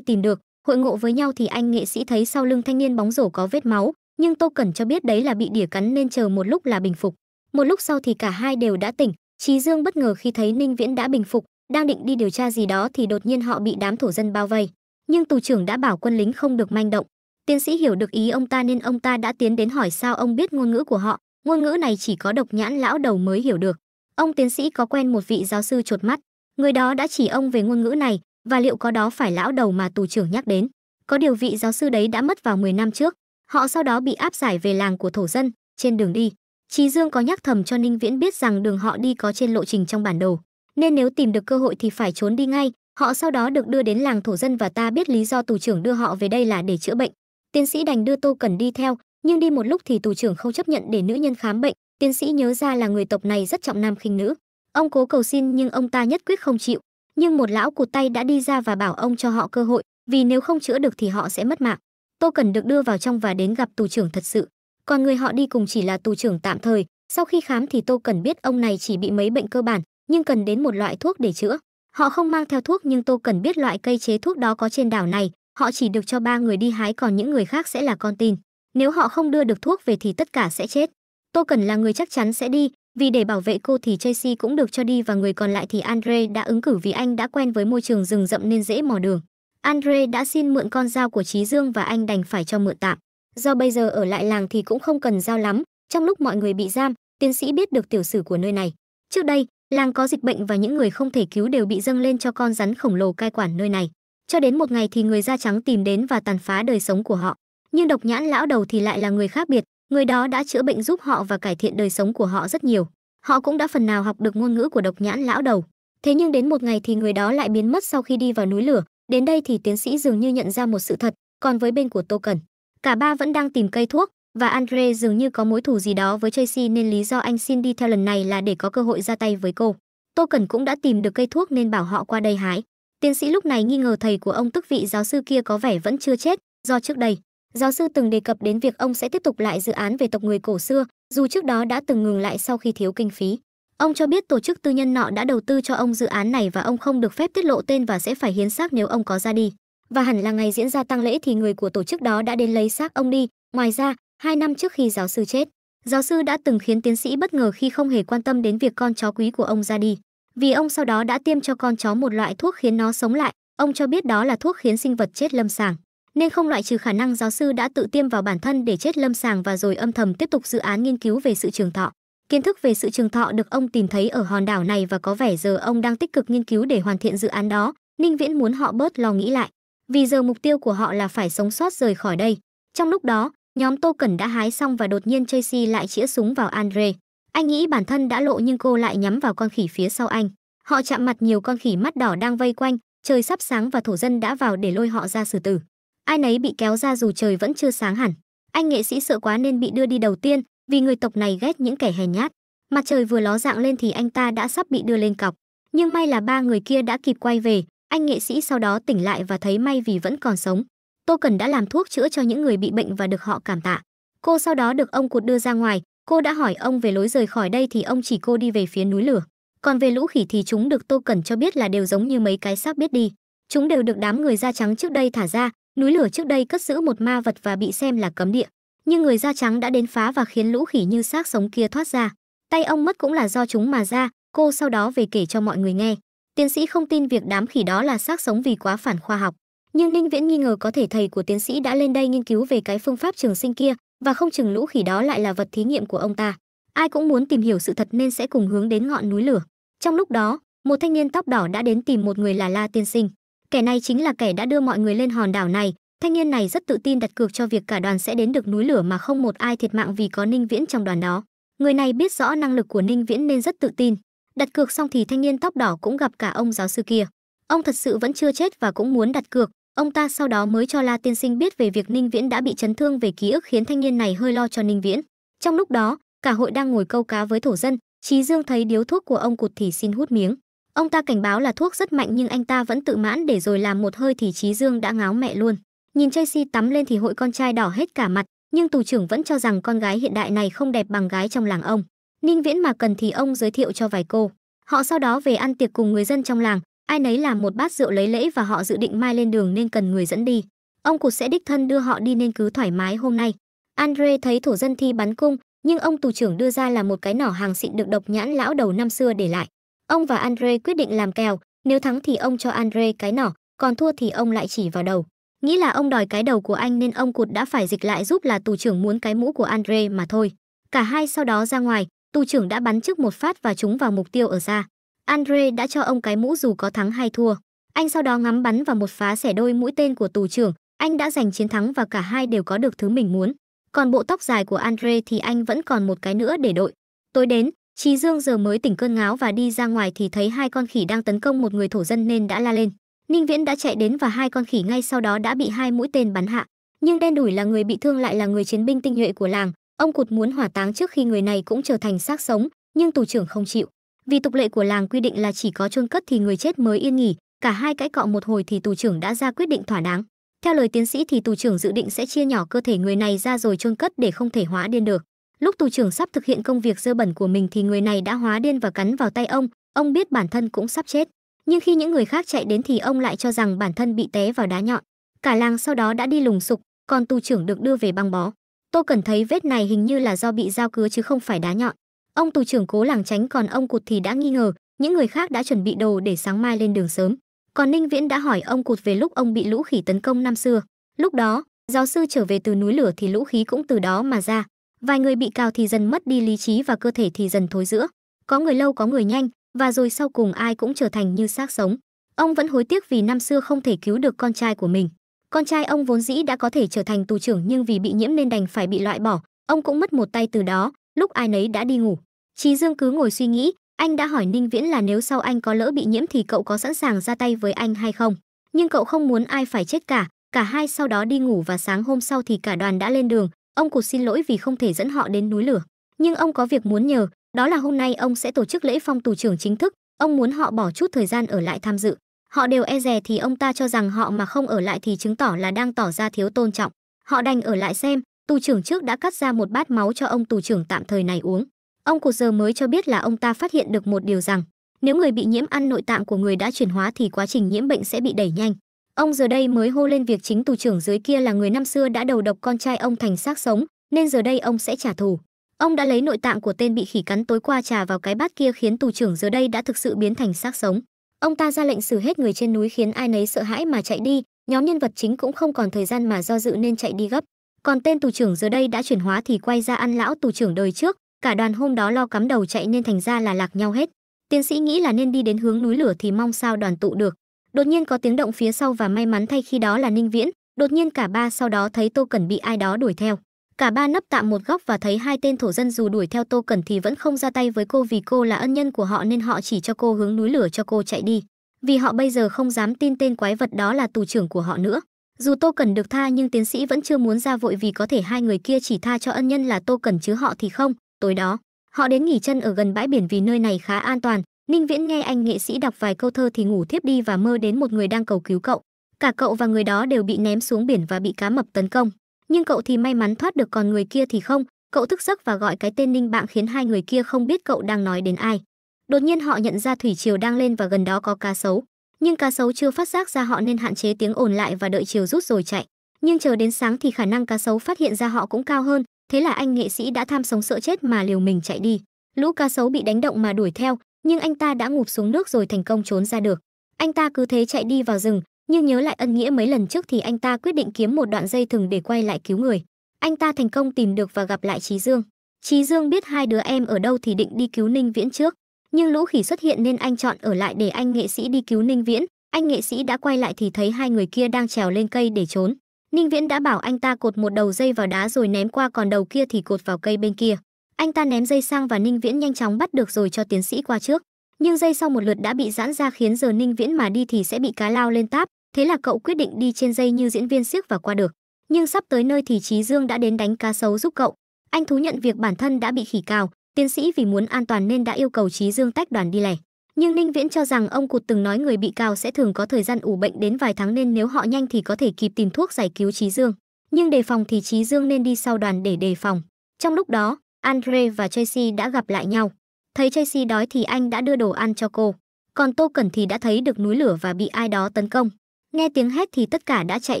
tìm được, hội ngộ với nhau thì anh nghệ sĩ thấy sau lưng thanh niên bóng rổ có vết máu, nhưng Tô Cẩn cho biết đấy là bị đỉa cắn nên chờ một lúc là bình phục. Một lúc sau thì cả hai đều đã tỉnh, Trí Dương bất ngờ khi thấy Ninh Viễn đã bình phục, đang định đi điều tra gì đó thì đột nhiên họ bị đám thổ dân bao vây nhưng tù trưởng đã bảo quân lính không được manh động tiến sĩ hiểu được ý ông ta nên ông ta đã tiến đến hỏi sao ông biết ngôn ngữ của họ ngôn ngữ này chỉ có độc nhãn lão đầu mới hiểu được ông tiến sĩ có quen một vị giáo sư chột mắt người đó đã chỉ ông về ngôn ngữ này và liệu có đó phải lão đầu mà tù trưởng nhắc đến có điều vị giáo sư đấy đã mất vào 10 năm trước họ sau đó bị áp giải về làng của thổ dân trên đường đi Trí Dương có nhắc thầm cho Ninh Viễn biết rằng đường họ đi có trên lộ trình trong bản đồ nên nếu tìm được cơ hội thì phải trốn đi ngay. Họ sau đó được đưa đến làng thổ dân và ta biết lý do tù trưởng đưa họ về đây là để chữa bệnh. Tiến sĩ đành đưa Tô Cẩn đi theo, nhưng đi một lúc thì tù trưởng không chấp nhận để nữ nhân khám bệnh. Tiến sĩ nhớ ra là người tộc này rất trọng nam khinh nữ. Ông cố cầu xin nhưng ông ta nhất quyết không chịu. Nhưng một lão cụt tay đã đi ra và bảo ông cho họ cơ hội, vì nếu không chữa được thì họ sẽ mất mạng. Tô Cẩn được đưa vào trong và đến gặp tù trưởng thật sự. Còn người họ đi cùng chỉ là tù trưởng tạm thời. Sau khi khám thì Tô Cẩn biết ông này chỉ bị mấy bệnh cơ bản, nhưng cần đến một loại thuốc để chữa. Họ không mang theo thuốc nhưng Tô cần biết loại cây chế thuốc đó có trên đảo này, họ chỉ được cho ba người đi hái còn những người khác sẽ là con tin. Nếu họ không đưa được thuốc về thì tất cả sẽ chết. Tô cần là người chắc chắn sẽ đi, vì để bảo vệ cô thì Chelsea cũng được cho đi và người còn lại thì Andre đã ứng cử vì anh đã quen với môi trường rừng rậm nên dễ mò đường. Andre đã xin mượn con dao của Trí Dương và anh đành phải cho mượn tạm. Do bây giờ ở lại làng thì cũng không cần dao lắm, trong lúc mọi người bị giam, tiến sĩ biết được tiểu sử của nơi này. Trước đây, Làng có dịch bệnh và những người không thể cứu đều bị dâng lên cho con rắn khổng lồ cai quản nơi này. Cho đến một ngày thì người da trắng tìm đến và tàn phá đời sống của họ. Nhưng độc nhãn lão đầu thì lại là người khác biệt, người đó đã chữa bệnh giúp họ và cải thiện đời sống của họ rất nhiều. Họ cũng đã phần nào học được ngôn ngữ của độc nhãn lão đầu. Thế nhưng đến một ngày thì người đó lại biến mất sau khi đi vào núi lửa. Đến đây thì tiến sĩ dường như nhận ra một sự thật, còn với bên của Tô Cẩn, cả ba vẫn đang tìm cây thuốc, và Andre dường như có mối thù gì đó với Tracy nên lý do anh xin đi theo lần này là để có cơ hội ra tay với cô. Tô Cẩn cũng đã tìm được cây thuốc nên bảo họ qua đây hái. Tiến sĩ lúc này nghi ngờ thầy của ông tức vị giáo sư kia có vẻ vẫn chưa chết, do trước đây, giáo sư từng đề cập đến việc ông sẽ tiếp tục lại dự án về tộc người cổ xưa, dù trước đó đã từng ngừng lại sau khi thiếu kinh phí. Ông cho biết tổ chức tư nhân nọ đã đầu tư cho ông dự án này và ông không được phép tiết lộ tên và sẽ phải hiến xác nếu ông có ra đi. Và hẳn là ngày diễn ra tang lễ thì người của tổ chức đó đã đến lấy xác ông đi. Ngoài ra, Hai năm trước khi giáo sư chết, giáo sư đã từng khiến tiến sĩ bất ngờ khi không hề quan tâm đến việc con chó quý của ông ra đi. Vì ông sau đó đã tiêm cho con chó một loại thuốc khiến nó sống lại, ông cho biết đó là thuốc khiến sinh vật chết lâm sàng nên không loại trừ khả năng giáo sư đã tự tiêm vào bản thân để chết lâm sàng và rồi âm thầm tiếp tục dự án nghiên cứu về sự trường thọ. Kiến thức về sự trường thọ được ông tìm thấy ở hòn đảo này và có vẻ giờ ông đang tích cực nghiên cứu để hoàn thiện dự án đó. Ninh Viễn muốn họ bớt lo nghĩ lại, vì giờ mục tiêu của họ là phải sống sót rời khỏi đây. Trong lúc đó, Nhóm Tô Cẩn đã hái xong và đột nhiên Chelsea lại chĩa súng vào Andre. Anh nghĩ bản thân đã lộ nhưng cô lại nhắm vào con khỉ phía sau anh. Họ chạm mặt nhiều con khỉ mắt đỏ đang vây quanh, trời sắp sáng và thổ dân đã vào để lôi họ ra xử tử. Ai nấy bị kéo ra dù trời vẫn chưa sáng hẳn. Anh nghệ sĩ sợ quá nên bị đưa đi đầu tiên, vì người tộc này ghét những kẻ hèn nhát. Mặt trời vừa ló dạng lên thì anh ta đã sắp bị đưa lên cọc. Nhưng may là ba người kia đã kịp quay về, anh nghệ sĩ sau đó tỉnh lại và thấy may vì vẫn còn sống. Tô Cần đã làm thuốc chữa cho những người bị bệnh và được họ cảm tạ. Cô sau đó được ông cụt đưa ra ngoài, cô đã hỏi ông về lối rời khỏi đây thì ông chỉ cô đi về phía núi lửa. Còn về lũ khỉ thì chúng được Tô Cẩn cho biết là đều giống như mấy cái xác biết đi. Chúng đều được đám người da trắng trước đây thả ra, núi lửa trước đây cất giữ một ma vật và bị xem là cấm địa. Nhưng người da trắng đã đến phá và khiến lũ khỉ như xác sống kia thoát ra. Tay ông mất cũng là do chúng mà ra, cô sau đó về kể cho mọi người nghe. Tiến sĩ không tin việc đám khỉ đó là xác sống vì quá phản khoa học nhưng Ninh Viễn nghi ngờ có thể thầy của tiến sĩ đã lên đây nghiên cứu về cái phương pháp trường sinh kia và không chừng lũ khỉ đó lại là vật thí nghiệm của ông ta. Ai cũng muốn tìm hiểu sự thật nên sẽ cùng hướng đến ngọn núi lửa. Trong lúc đó, một thanh niên tóc đỏ đã đến tìm một người là La Tiên Sinh. Kẻ này chính là kẻ đã đưa mọi người lên hòn đảo này. Thanh niên này rất tự tin đặt cược cho việc cả đoàn sẽ đến được núi lửa mà không một ai thiệt mạng vì có Ninh Viễn trong đoàn đó. Người này biết rõ năng lực của Ninh Viễn nên rất tự tin. Đặt cược xong thì thanh niên tóc đỏ cũng gặp cả ông giáo sư kia. Ông thật sự vẫn chưa chết và cũng muốn đặt cược, Ông ta sau đó mới cho La Tiên Sinh biết về việc Ninh Viễn đã bị chấn thương về ký ức khiến thanh niên này hơi lo cho Ninh Viễn. Trong lúc đó, cả hội đang ngồi câu cá với thổ dân, Chí Dương thấy điếu thuốc của ông cụt thì xin hút miếng. Ông ta cảnh báo là thuốc rất mạnh nhưng anh ta vẫn tự mãn để rồi làm một hơi thì Chí Dương đã ngáo mẹ luôn. Nhìn Chelsea tắm lên thì hội con trai đỏ hết cả mặt, nhưng tù trưởng vẫn cho rằng con gái hiện đại này không đẹp bằng gái trong làng ông. Ninh Viễn mà cần thì ông giới thiệu cho vài cô. Họ sau đó về ăn tiệc cùng người dân trong làng, Ai nấy làm một bát rượu lấy lễ và họ dự định mai lên đường nên cần người dẫn đi. Ông Cụt sẽ đích thân đưa họ đi nên cứ thoải mái hôm nay. Andre thấy thổ dân thi bắn cung, nhưng ông tù trưởng đưa ra là một cái nỏ hàng xịn được độc nhãn lão đầu năm xưa để lại. Ông và Andre quyết định làm kèo, nếu thắng thì ông cho Andre cái nỏ, còn thua thì ông lại chỉ vào đầu. Nghĩ là ông đòi cái đầu của anh nên ông Cụt đã phải dịch lại giúp là tù trưởng muốn cái mũ của Andre mà thôi. Cả hai sau đó ra ngoài, tù trưởng đã bắn trước một phát và trúng vào mục tiêu ở xa. Andre đã cho ông cái mũ dù có thắng hay thua. Anh sau đó ngắm bắn vào một phá xẻ đôi mũi tên của tù trưởng, anh đã giành chiến thắng và cả hai đều có được thứ mình muốn. Còn bộ tóc dài của Andre thì anh vẫn còn một cái nữa để đội. Tối đến, Trí Dương giờ mới tỉnh cơn ngáo và đi ra ngoài thì thấy hai con khỉ đang tấn công một người thổ dân nên đã la lên. Ninh Viễn đã chạy đến và hai con khỉ ngay sau đó đã bị hai mũi tên bắn hạ. Nhưng đen đủi là người bị thương lại là người chiến binh tinh nhuệ của làng, ông cụt muốn hỏa táng trước khi người này cũng trở thành xác sống, nhưng tù trưởng không chịu. Vì tục lệ của làng quy định là chỉ có chôn cất thì người chết mới yên nghỉ, cả hai cãi cọ một hồi thì tù trưởng đã ra quyết định thỏa đáng. Theo lời tiến sĩ thì tù trưởng dự định sẽ chia nhỏ cơ thể người này ra rồi chôn cất để không thể hóa điên được. Lúc tù trưởng sắp thực hiện công việc dơ bẩn của mình thì người này đã hóa điên và cắn vào tay ông, ông biết bản thân cũng sắp chết. Nhưng khi những người khác chạy đến thì ông lại cho rằng bản thân bị té vào đá nhọn. Cả làng sau đó đã đi lùng sục, còn tù trưởng được đưa về băng bó. tôi Cẩn thấy vết này hình như là do bị dao cứa chứ không phải đá nhọn. Ông tù trưởng cố làng tránh còn ông cụt thì đã nghi ngờ, những người khác đã chuẩn bị đồ để sáng mai lên đường sớm. Còn Ninh Viễn đã hỏi ông cụt về lúc ông bị lũ khỉ tấn công năm xưa. Lúc đó, giáo sư trở về từ núi lửa thì lũ khí cũng từ đó mà ra. Vài người bị cào thì dần mất đi lý trí và cơ thể thì dần thối giữa. Có người lâu có người nhanh, và rồi sau cùng ai cũng trở thành như xác sống. Ông vẫn hối tiếc vì năm xưa không thể cứu được con trai của mình. Con trai ông vốn dĩ đã có thể trở thành tù trưởng nhưng vì bị nhiễm nên đành phải bị loại bỏ. Ông cũng mất một tay từ đó, lúc ai nấy đã đi ngủ. Trí Dương cứ ngồi suy nghĩ, anh đã hỏi Ninh Viễn là nếu sau anh có lỡ bị nhiễm thì cậu có sẵn sàng ra tay với anh hay không. Nhưng cậu không muốn ai phải chết cả, cả hai sau đó đi ngủ và sáng hôm sau thì cả đoàn đã lên đường, ông cụt xin lỗi vì không thể dẫn họ đến núi lửa. Nhưng ông có việc muốn nhờ, đó là hôm nay ông sẽ tổ chức lễ phong tù trưởng chính thức, ông muốn họ bỏ chút thời gian ở lại tham dự. Họ đều e rè thì ông ta cho rằng họ mà không ở lại thì chứng tỏ là đang tỏ ra thiếu tôn trọng. Họ đành ở lại xem, tù trưởng trước đã cắt ra một bát máu cho ông tù trưởng tạm thời này uống. Ông Cụt giờ mới cho biết là ông ta phát hiện được một điều rằng, nếu người bị nhiễm ăn nội tạng của người đã chuyển hóa thì quá trình nhiễm bệnh sẽ bị đẩy nhanh. Ông giờ đây mới hô lên việc chính tù trưởng dưới kia là người năm xưa đã đầu độc con trai ông thành xác sống, nên giờ đây ông sẽ trả thù. Ông đã lấy nội tạng của tên bị khỉ cắn tối qua trà vào cái bát kia khiến tù trưởng giờ đây đã thực sự biến thành xác sống. Ông ta ra lệnh xử hết người trên núi khiến ai nấy sợ hãi mà chạy đi, nhóm nhân vật chính cũng không còn thời gian mà do dự nên chạy đi gấp. Còn tên tù trưởng giờ đây đã chuyển hóa thì quay ra ăn lão tù trưởng đời trước, cả đoàn hôm đó lo cắm đầu chạy nên thành ra là lạc nhau hết tiến sĩ nghĩ là nên đi đến hướng núi lửa thì mong sao đoàn tụ được đột nhiên có tiếng động phía sau và may mắn thay khi đó là ninh viễn đột nhiên cả ba sau đó thấy tô cẩn bị ai đó đuổi theo cả ba nấp tạm một góc và thấy hai tên thổ dân dù đuổi theo tô cẩn thì vẫn không ra tay với cô vì cô là ân nhân của họ nên họ chỉ cho cô hướng núi lửa cho cô chạy đi vì họ bây giờ không dám tin tên quái vật đó là tù trưởng của họ nữa dù tô cẩn được tha nhưng tiến sĩ vẫn chưa muốn ra vội vì có thể hai người kia chỉ tha cho ân nhân là tô cẩn chứ họ thì không Tối đó, họ đến nghỉ chân ở gần bãi biển vì nơi này khá an toàn. Ninh Viễn nghe anh nghệ sĩ đọc vài câu thơ thì ngủ thiếp đi và mơ đến một người đang cầu cứu cậu. Cả cậu và người đó đều bị ném xuống biển và bị cá mập tấn công. Nhưng cậu thì may mắn thoát được còn người kia thì không. Cậu thức giấc và gọi cái tên Ninh Bạn khiến hai người kia không biết cậu đang nói đến ai. Đột nhiên họ nhận ra thủy triều đang lên và gần đó có cá sấu. Nhưng cá sấu chưa phát giác ra họ nên hạn chế tiếng ồn lại và đợi chiều rút rồi chạy. Nhưng chờ đến sáng thì khả năng cá sấu phát hiện ra họ cũng cao hơn, thế là anh nghệ sĩ đã tham sống sợ chết mà liều mình chạy đi lũ cá sấu bị đánh động mà đuổi theo nhưng anh ta đã ngụp xuống nước rồi thành công trốn ra được anh ta cứ thế chạy đi vào rừng nhưng nhớ lại ân nghĩa mấy lần trước thì anh ta quyết định kiếm một đoạn dây thừng để quay lại cứu người anh ta thành công tìm được và gặp lại Chí dương Chí dương biết hai đứa em ở đâu thì định đi cứu ninh viễn trước nhưng lũ khỉ xuất hiện nên anh chọn ở lại để anh nghệ sĩ đi cứu ninh viễn anh nghệ sĩ đã quay lại thì thấy hai người kia đang trèo lên cây để trốn Ninh Viễn đã bảo anh ta cột một đầu dây vào đá rồi ném qua còn đầu kia thì cột vào cây bên kia. Anh ta ném dây sang và Ninh Viễn nhanh chóng bắt được rồi cho tiến sĩ qua trước. Nhưng dây sau một lượt đã bị giãn ra khiến giờ Ninh Viễn mà đi thì sẽ bị cá lao lên táp, thế là cậu quyết định đi trên dây như diễn viên siếc và qua được. Nhưng sắp tới nơi thì Chí Dương đã đến đánh cá sấu giúp cậu. Anh thú nhận việc bản thân đã bị khỉ cào, tiến sĩ vì muốn an toàn nên đã yêu cầu Chí Dương tách đoàn đi lẻ nhưng Ninh Viễn cho rằng ông cụt từng nói người bị cao sẽ thường có thời gian ủ bệnh đến vài tháng nên nếu họ nhanh thì có thể kịp tìm thuốc giải cứu Chí Dương. Nhưng đề phòng thì Chí Dương nên đi sau đoàn để đề phòng. Trong lúc đó, Andre và Tracy đã gặp lại nhau. Thấy Tracy đói thì anh đã đưa đồ ăn cho cô. Còn Tô Cẩn thì đã thấy được núi lửa và bị ai đó tấn công. Nghe tiếng hét thì tất cả đã chạy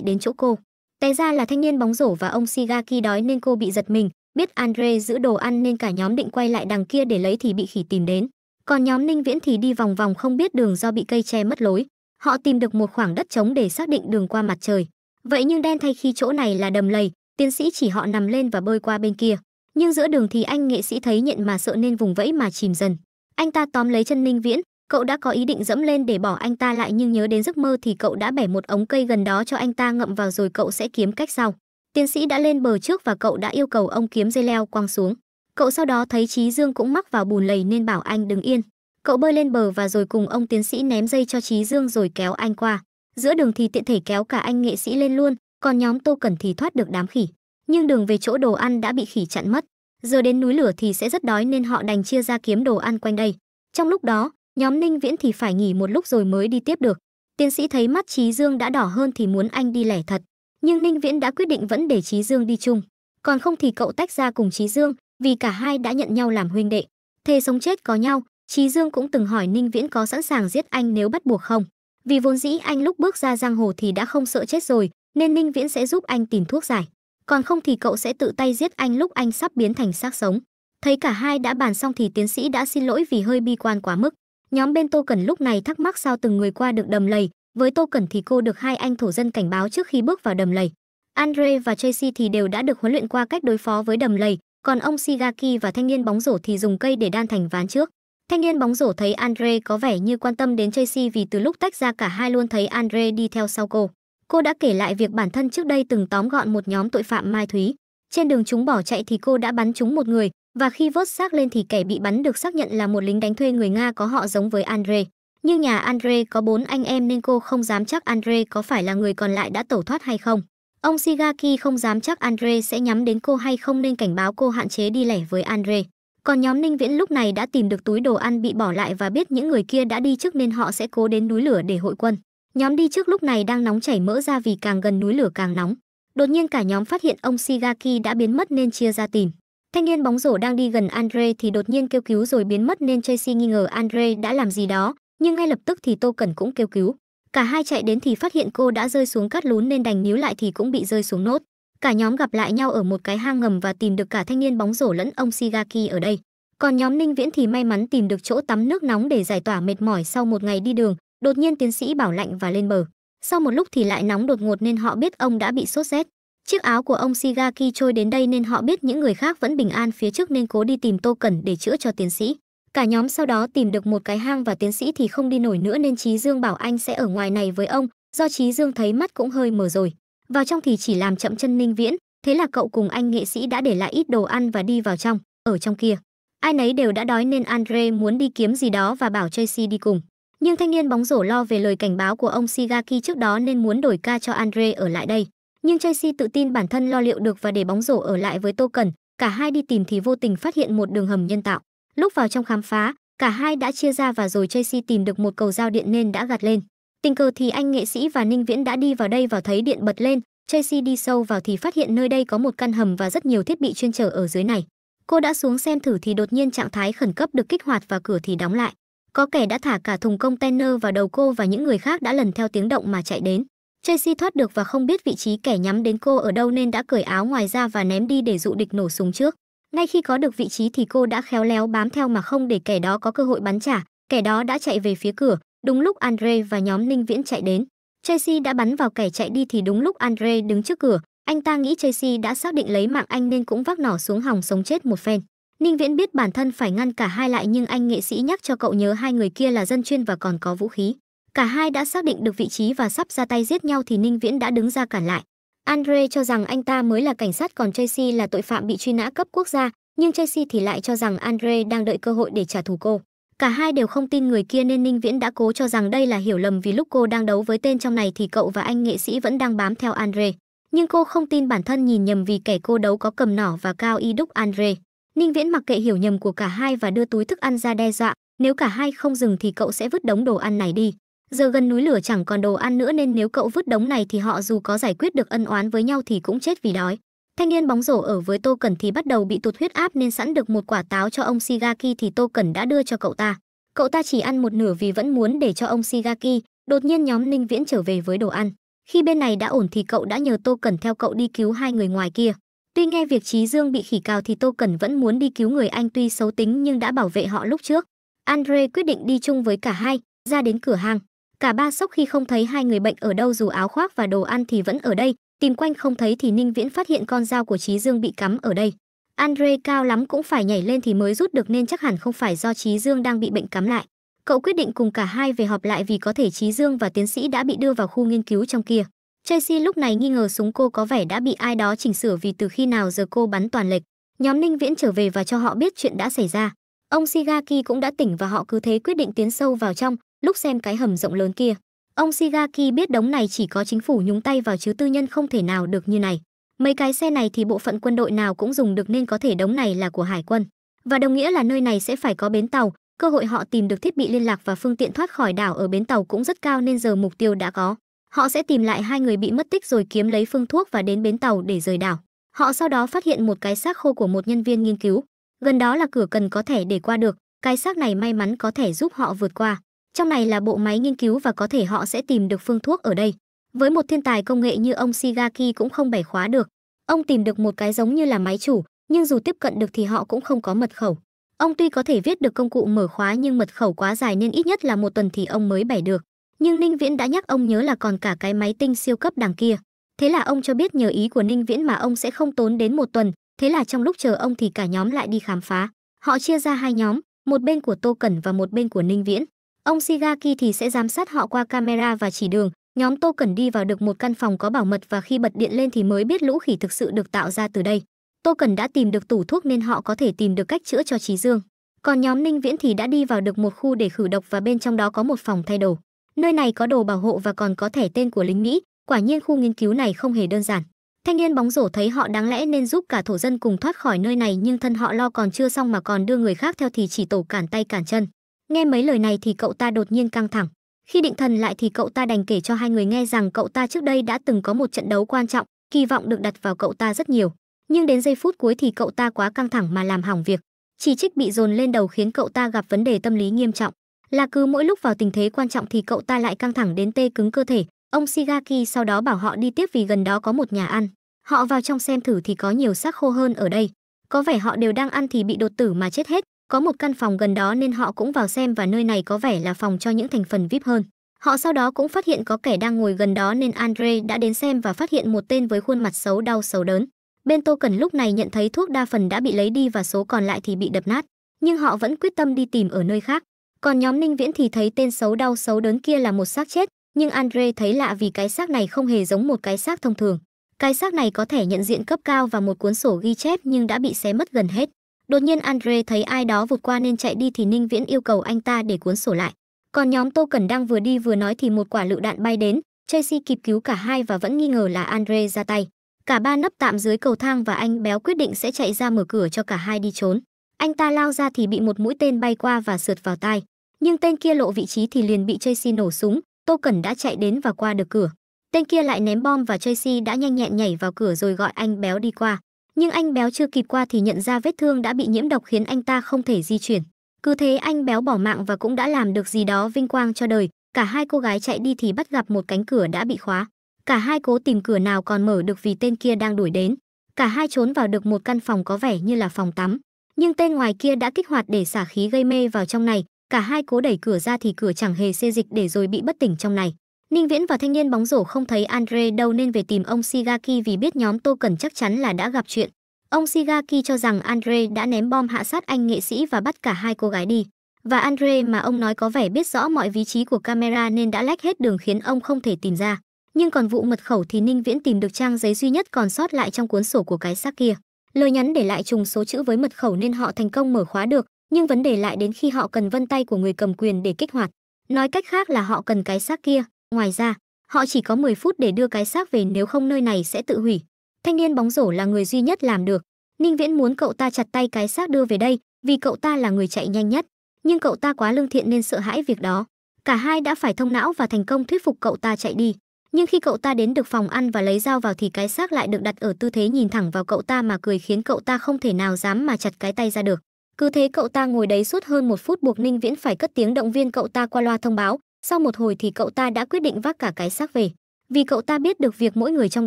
đến chỗ cô. Té ra là thanh niên bóng rổ và ông Shigaki đói nên cô bị giật mình. Biết Andre giữ đồ ăn nên cả nhóm định quay lại đằng kia để lấy thì bị khỉ tìm đến. Còn nhóm Ninh Viễn thì đi vòng vòng không biết đường do bị cây che mất lối. Họ tìm được một khoảng đất trống để xác định đường qua mặt trời. Vậy nhưng đen thay khi chỗ này là đầm lầy, tiến sĩ chỉ họ nằm lên và bơi qua bên kia. Nhưng giữa đường thì anh nghệ sĩ thấy nhện mà sợ nên vùng vẫy mà chìm dần. Anh ta tóm lấy chân Ninh Viễn, cậu đã có ý định dẫm lên để bỏ anh ta lại nhưng nhớ đến giấc mơ thì cậu đã bẻ một ống cây gần đó cho anh ta ngậm vào rồi cậu sẽ kiếm cách sau. Tiến sĩ đã lên bờ trước và cậu đã yêu cầu ông kiếm dây leo quăng xuống. Cậu sau đó thấy Trí Dương cũng mắc vào bùn lầy nên bảo anh đứng yên. Cậu bơi lên bờ và rồi cùng ông tiến sĩ ném dây cho Trí Dương rồi kéo anh qua. Giữa đường thì tiện thể kéo cả anh nghệ sĩ lên luôn, còn nhóm Tô Cẩn thì thoát được đám khỉ. Nhưng đường về chỗ đồ ăn đã bị khỉ chặn mất. Giờ đến núi lửa thì sẽ rất đói nên họ đành chia ra kiếm đồ ăn quanh đây. Trong lúc đó, nhóm Ninh Viễn thì phải nghỉ một lúc rồi mới đi tiếp được. Tiến sĩ thấy mắt Trí Dương đã đỏ hơn thì muốn anh đi lẻ thật. Nhưng Ninh Viễn đã quyết định vẫn để Trí Dương đi chung. Còn không thì cậu tách ra cùng Trí Dương, vì cả hai đã nhận nhau làm huynh đệ thề sống chết có nhau trí dương cũng từng hỏi ninh viễn có sẵn sàng giết anh nếu bắt buộc không vì vốn dĩ anh lúc bước ra giang hồ thì đã không sợ chết rồi nên ninh viễn sẽ giúp anh tìm thuốc giải còn không thì cậu sẽ tự tay giết anh lúc anh sắp biến thành xác sống thấy cả hai đã bàn xong thì tiến sĩ đã xin lỗi vì hơi bi quan quá mức nhóm bên tô cẩn lúc này thắc mắc sao từng người qua được đầm lầy với tô cẩn thì cô được hai anh thổ dân cảnh báo trước khi bước vào đầm lầy andre và tracy thì đều đã được huấn luyện qua cách đối phó với đầm lầy còn ông Shigaki và thanh niên bóng rổ thì dùng cây để đan thành ván trước. Thanh niên bóng rổ thấy Andre có vẻ như quan tâm đến Tracy vì từ lúc tách ra cả hai luôn thấy Andre đi theo sau cô. Cô đã kể lại việc bản thân trước đây từng tóm gọn một nhóm tội phạm Mai Thúy. Trên đường chúng bỏ chạy thì cô đã bắn chúng một người, và khi vớt xác lên thì kẻ bị bắn được xác nhận là một lính đánh thuê người Nga có họ giống với Andre. Nhưng nhà Andre có bốn anh em nên cô không dám chắc Andre có phải là người còn lại đã tẩu thoát hay không. Ông Shigaki không dám chắc Andre sẽ nhắm đến cô hay không nên cảnh báo cô hạn chế đi lẻ với Andre. Còn nhóm Ninh Viễn lúc này đã tìm được túi đồ ăn bị bỏ lại và biết những người kia đã đi trước nên họ sẽ cố đến núi lửa để hội quân. Nhóm đi trước lúc này đang nóng chảy mỡ ra vì càng gần núi lửa càng nóng. Đột nhiên cả nhóm phát hiện ông Shigaki đã biến mất nên chia ra tìm. Thanh niên bóng rổ đang đi gần Andre thì đột nhiên kêu cứu rồi biến mất nên Tracy nghi ngờ Andre đã làm gì đó, nhưng ngay lập tức thì Tô Cẩn cũng kêu cứu cả hai chạy đến thì phát hiện cô đã rơi xuống cát lún nên đành níu lại thì cũng bị rơi xuống nốt cả nhóm gặp lại nhau ở một cái hang ngầm và tìm được cả thanh niên bóng rổ lẫn ông shigaki ở đây còn nhóm ninh viễn thì may mắn tìm được chỗ tắm nước nóng để giải tỏa mệt mỏi sau một ngày đi đường đột nhiên tiến sĩ bảo lạnh và lên bờ sau một lúc thì lại nóng đột ngột nên họ biết ông đã bị sốt rét chiếc áo của ông shigaki trôi đến đây nên họ biết những người khác vẫn bình an phía trước nên cố đi tìm tô cẩn để chữa cho tiến sĩ Cả nhóm sau đó tìm được một cái hang và tiến sĩ thì không đi nổi nữa nên Trí Dương bảo anh sẽ ở ngoài này với ông, do Trí Dương thấy mắt cũng hơi mờ rồi. Vào trong thì chỉ làm chậm chân Ninh Viễn, thế là cậu cùng anh nghệ sĩ đã để lại ít đồ ăn và đi vào trong, ở trong kia. Ai nấy đều đã đói nên Andre muốn đi kiếm gì đó và bảo Tracy đi cùng. Nhưng thanh niên bóng rổ lo về lời cảnh báo của ông Shigaki trước đó nên muốn đổi ca cho Andre ở lại đây. Nhưng Tracy tự tin bản thân lo liệu được và để bóng rổ ở lại với Tô Cần, cả hai đi tìm thì vô tình phát hiện một đường hầm nhân tạo. Lúc vào trong khám phá, cả hai đã chia ra và rồi Tracy tìm được một cầu giao điện nên đã gạt lên. Tình cờ thì anh nghệ sĩ và Ninh Viễn đã đi vào đây và thấy điện bật lên, Tracy đi sâu vào thì phát hiện nơi đây có một căn hầm và rất nhiều thiết bị chuyên trở ở dưới này. Cô đã xuống xem thử thì đột nhiên trạng thái khẩn cấp được kích hoạt và cửa thì đóng lại. Có kẻ đã thả cả thùng container vào đầu cô và những người khác đã lần theo tiếng động mà chạy đến. Tracy thoát được và không biết vị trí kẻ nhắm đến cô ở đâu nên đã cởi áo ngoài ra và ném đi để dụ địch nổ súng trước. Ngay khi có được vị trí thì cô đã khéo léo bám theo mà không để kẻ đó có cơ hội bắn trả, kẻ đó đã chạy về phía cửa, đúng lúc Andre và nhóm Ninh Viễn chạy đến. Tracy đã bắn vào kẻ chạy đi thì đúng lúc Andre đứng trước cửa, anh ta nghĩ Tracy đã xác định lấy mạng anh nên cũng vác nỏ xuống hòng sống chết một phen. Ninh Viễn biết bản thân phải ngăn cả hai lại nhưng anh nghệ sĩ nhắc cho cậu nhớ hai người kia là dân chuyên và còn có vũ khí. Cả hai đã xác định được vị trí và sắp ra tay giết nhau thì Ninh Viễn đã đứng ra cản lại. Andre cho rằng anh ta mới là cảnh sát còn Tracy là tội phạm bị truy nã cấp quốc gia, nhưng Tracy thì lại cho rằng Andre đang đợi cơ hội để trả thù cô. Cả hai đều không tin người kia nên Ninh Viễn đã cố cho rằng đây là hiểu lầm vì lúc cô đang đấu với tên trong này thì cậu và anh nghệ sĩ vẫn đang bám theo Andre. Nhưng cô không tin bản thân nhìn nhầm vì kẻ cô đấu có cầm nỏ và cao y đúc Andre. Ninh Viễn mặc kệ hiểu nhầm của cả hai và đưa túi thức ăn ra đe dọa, nếu cả hai không dừng thì cậu sẽ vứt đống đồ ăn này đi. Giờ gần núi lửa chẳng còn đồ ăn nữa nên nếu cậu vứt đống này thì họ dù có giải quyết được ân oán với nhau thì cũng chết vì đói. Thanh niên bóng rổ ở với Tô Cẩn thì bắt đầu bị tụt huyết áp nên sẵn được một quả táo cho ông Shigaki thì Tô Cẩn đã đưa cho cậu ta. Cậu ta chỉ ăn một nửa vì vẫn muốn để cho ông Shigaki, đột nhiên nhóm Ninh Viễn trở về với đồ ăn. Khi bên này đã ổn thì cậu đã nhờ Tô Cẩn theo cậu đi cứu hai người ngoài kia. Tuy nghe việc Trí Dương bị khỉ cào thì Tô Cẩn vẫn muốn đi cứu người anh tuy xấu tính nhưng đã bảo vệ họ lúc trước. Andre quyết định đi chung với cả hai, ra đến cửa hàng. Cả ba sốc khi không thấy hai người bệnh ở đâu dù áo khoác và đồ ăn thì vẫn ở đây, tìm quanh không thấy thì Ninh Viễn phát hiện con dao của Trí Dương bị cắm ở đây. Andre cao lắm cũng phải nhảy lên thì mới rút được nên chắc hẳn không phải do Trí Dương đang bị bệnh cắm lại. Cậu quyết định cùng cả hai về họp lại vì có thể Trí Dương và tiến sĩ đã bị đưa vào khu nghiên cứu trong kia. Tracy lúc này nghi ngờ súng cô có vẻ đã bị ai đó chỉnh sửa vì từ khi nào giờ cô bắn toàn lệch. Nhóm Ninh Viễn trở về và cho họ biết chuyện đã xảy ra. Ông Shigaki cũng đã tỉnh và họ cứ thế quyết định tiến sâu vào trong, lúc xem cái hầm rộng lớn kia ông shigaki biết đống này chỉ có chính phủ nhúng tay vào chứ tư nhân không thể nào được như này mấy cái xe này thì bộ phận quân đội nào cũng dùng được nên có thể đống này là của hải quân và đồng nghĩa là nơi này sẽ phải có bến tàu cơ hội họ tìm được thiết bị liên lạc và phương tiện thoát khỏi đảo ở bến tàu cũng rất cao nên giờ mục tiêu đã có họ sẽ tìm lại hai người bị mất tích rồi kiếm lấy phương thuốc và đến bến tàu để rời đảo họ sau đó phát hiện một cái xác khô của một nhân viên nghiên cứu gần đó là cửa cần có thể để qua được cái xác này may mắn có thể giúp họ vượt qua trong này là bộ máy nghiên cứu và có thể họ sẽ tìm được phương thuốc ở đây. Với một thiên tài công nghệ như ông Shigaki cũng không bẻ khóa được. Ông tìm được một cái giống như là máy chủ, nhưng dù tiếp cận được thì họ cũng không có mật khẩu. Ông tuy có thể viết được công cụ mở khóa nhưng mật khẩu quá dài nên ít nhất là một tuần thì ông mới bẻ được. Nhưng Ninh Viễn đã nhắc ông nhớ là còn cả cái máy tinh siêu cấp đằng kia. Thế là ông cho biết nhờ ý của Ninh Viễn mà ông sẽ không tốn đến một tuần, thế là trong lúc chờ ông thì cả nhóm lại đi khám phá. Họ chia ra hai nhóm, một bên của Tô Cẩn và một bên của Ninh Viễn. Ông Shigaki thì sẽ giám sát họ qua camera và chỉ đường. Nhóm Tô cần đi vào được một căn phòng có bảo mật và khi bật điện lên thì mới biết lũ khỉ thực sự được tạo ra từ đây. Tô cần đã tìm được tủ thuốc nên họ có thể tìm được cách chữa cho Trí Dương. Còn nhóm Ninh Viễn thì đã đi vào được một khu để khử độc và bên trong đó có một phòng thay đồ. Nơi này có đồ bảo hộ và còn có thẻ tên của lính Mỹ, quả nhiên khu nghiên cứu này không hề đơn giản. Thanh niên bóng rổ thấy họ đáng lẽ nên giúp cả thổ dân cùng thoát khỏi nơi này nhưng thân họ lo còn chưa xong mà còn đưa người khác theo thì chỉ tổ cản tay cản chân. Nghe mấy lời này thì cậu ta đột nhiên căng thẳng. Khi định thần lại thì cậu ta đành kể cho hai người nghe rằng cậu ta trước đây đã từng có một trận đấu quan trọng, kỳ vọng được đặt vào cậu ta rất nhiều. Nhưng đến giây phút cuối thì cậu ta quá căng thẳng mà làm hỏng việc. Chỉ trích bị dồn lên đầu khiến cậu ta gặp vấn đề tâm lý nghiêm trọng. Là cứ mỗi lúc vào tình thế quan trọng thì cậu ta lại căng thẳng đến tê cứng cơ thể. Ông Shigaki sau đó bảo họ đi tiếp vì gần đó có một nhà ăn. Họ vào trong xem thử thì có nhiều xác khô hơn ở đây. Có vẻ họ đều đang ăn thì bị đột tử mà chết hết, có một căn phòng gần đó nên họ cũng vào xem và nơi này có vẻ là phòng cho những thành phần VIP hơn. Họ sau đó cũng phát hiện có kẻ đang ngồi gần đó nên Andre đã đến xem và phát hiện một tên với khuôn mặt xấu đau xấu đớn. Bên Tô Cẩn lúc này nhận thấy thuốc đa phần đã bị lấy đi và số còn lại thì bị đập nát, nhưng họ vẫn quyết tâm đi tìm ở nơi khác. Còn nhóm Ninh Viễn thì thấy tên xấu đau xấu đớn kia là một xác chết, nhưng Andre thấy lạ vì cái xác này không hề giống một cái xác thông thường. Cái xác này có thể nhận diện cấp cao và một cuốn sổ ghi chép nhưng đã bị xé mất gần hết. Đột nhiên Andre thấy ai đó vụt qua nên chạy đi thì Ninh Viễn yêu cầu anh ta để cuốn sổ lại. Còn nhóm Tô Cẩn đang vừa đi vừa nói thì một quả lựu đạn bay đến, Chelsea kịp cứu cả hai và vẫn nghi ngờ là Andre ra tay. Cả ba nấp tạm dưới cầu thang và anh béo quyết định sẽ chạy ra mở cửa cho cả hai đi trốn. Anh ta lao ra thì bị một mũi tên bay qua và sượt vào tai. Nhưng tên kia lộ vị trí thì liền bị Chelsea nổ súng, Tô Cẩn đã chạy đến và qua được cửa. Tên kia lại ném bom và Chelsea đã nhanh nhẹn nhảy vào cửa rồi gọi anh béo đi qua nhưng anh béo chưa kịp qua thì nhận ra vết thương đã bị nhiễm độc khiến anh ta không thể di chuyển. Cứ thế anh béo bỏ mạng và cũng đã làm được gì đó vinh quang cho đời, cả hai cô gái chạy đi thì bắt gặp một cánh cửa đã bị khóa. Cả hai cố tìm cửa nào còn mở được vì tên kia đang đuổi đến. Cả hai trốn vào được một căn phòng có vẻ như là phòng tắm, nhưng tên ngoài kia đã kích hoạt để xả khí gây mê vào trong này, cả hai cố đẩy cửa ra thì cửa chẳng hề xê dịch để rồi bị bất tỉnh trong này. Ninh Viễn và thanh niên bóng rổ không thấy Andre đâu nên về tìm ông Sigaki vì biết nhóm Tô Cẩn chắc chắn là đã gặp chuyện. Ông Sigaki cho rằng Andre đã ném bom hạ sát anh nghệ sĩ và bắt cả hai cô gái đi. Và Andre mà ông nói có vẻ biết rõ mọi vị trí của camera nên đã lách hết đường khiến ông không thể tìm ra. Nhưng còn vụ mật khẩu thì Ninh Viễn tìm được trang giấy duy nhất còn sót lại trong cuốn sổ của cái xác kia. Lời nhắn để lại trùng số chữ với mật khẩu nên họ thành công mở khóa được, nhưng vấn đề lại đến khi họ cần vân tay của người cầm quyền để kích hoạt. Nói cách khác là họ cần cái xác kia, Ngoài ra, họ chỉ có 10 phút để đưa cái xác về nếu không nơi này sẽ tự hủy. Thanh niên bóng rổ là người duy nhất làm được. Ninh Viễn muốn cậu ta chặt tay cái xác đưa về đây, vì cậu ta là người chạy nhanh nhất, nhưng cậu ta quá lương thiện nên sợ hãi việc đó. Cả hai đã phải thông não và thành công thuyết phục cậu ta chạy đi. Nhưng khi cậu ta đến được phòng ăn và lấy dao vào thì cái xác lại được đặt ở tư thế nhìn thẳng vào cậu ta mà cười khiến cậu ta không thể nào dám mà chặt cái tay ra được. Cứ thế cậu ta ngồi đấy suốt hơn một phút buộc Ninh Viễn phải cất tiếng động viên cậu ta qua loa thông báo, sau một hồi thì cậu ta đã quyết định vác cả cái xác về, vì cậu ta biết được việc mỗi người trong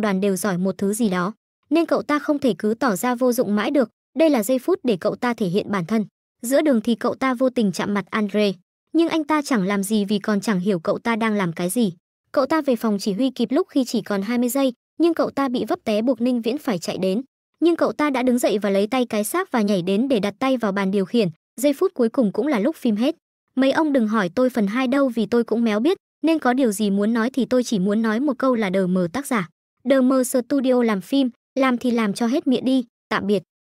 đoàn đều giỏi một thứ gì đó, nên cậu ta không thể cứ tỏ ra vô dụng mãi được, đây là giây phút để cậu ta thể hiện bản thân. Giữa đường thì cậu ta vô tình chạm mặt Andre, nhưng anh ta chẳng làm gì vì còn chẳng hiểu cậu ta đang làm cái gì. Cậu ta về phòng chỉ huy kịp lúc khi chỉ còn 20 giây, nhưng cậu ta bị vấp té buộc Ninh Viễn phải chạy đến. Nhưng cậu ta đã đứng dậy và lấy tay cái xác và nhảy đến để đặt tay vào bàn điều khiển, giây phút cuối cùng cũng là lúc phim hết. Mấy ông đừng hỏi tôi phần 2 đâu vì tôi cũng méo biết, nên có điều gì muốn nói thì tôi chỉ muốn nói một câu là đờ mờ tác giả. Đờ mờ studio làm phim, làm thì làm cho hết miệng đi, tạm biệt.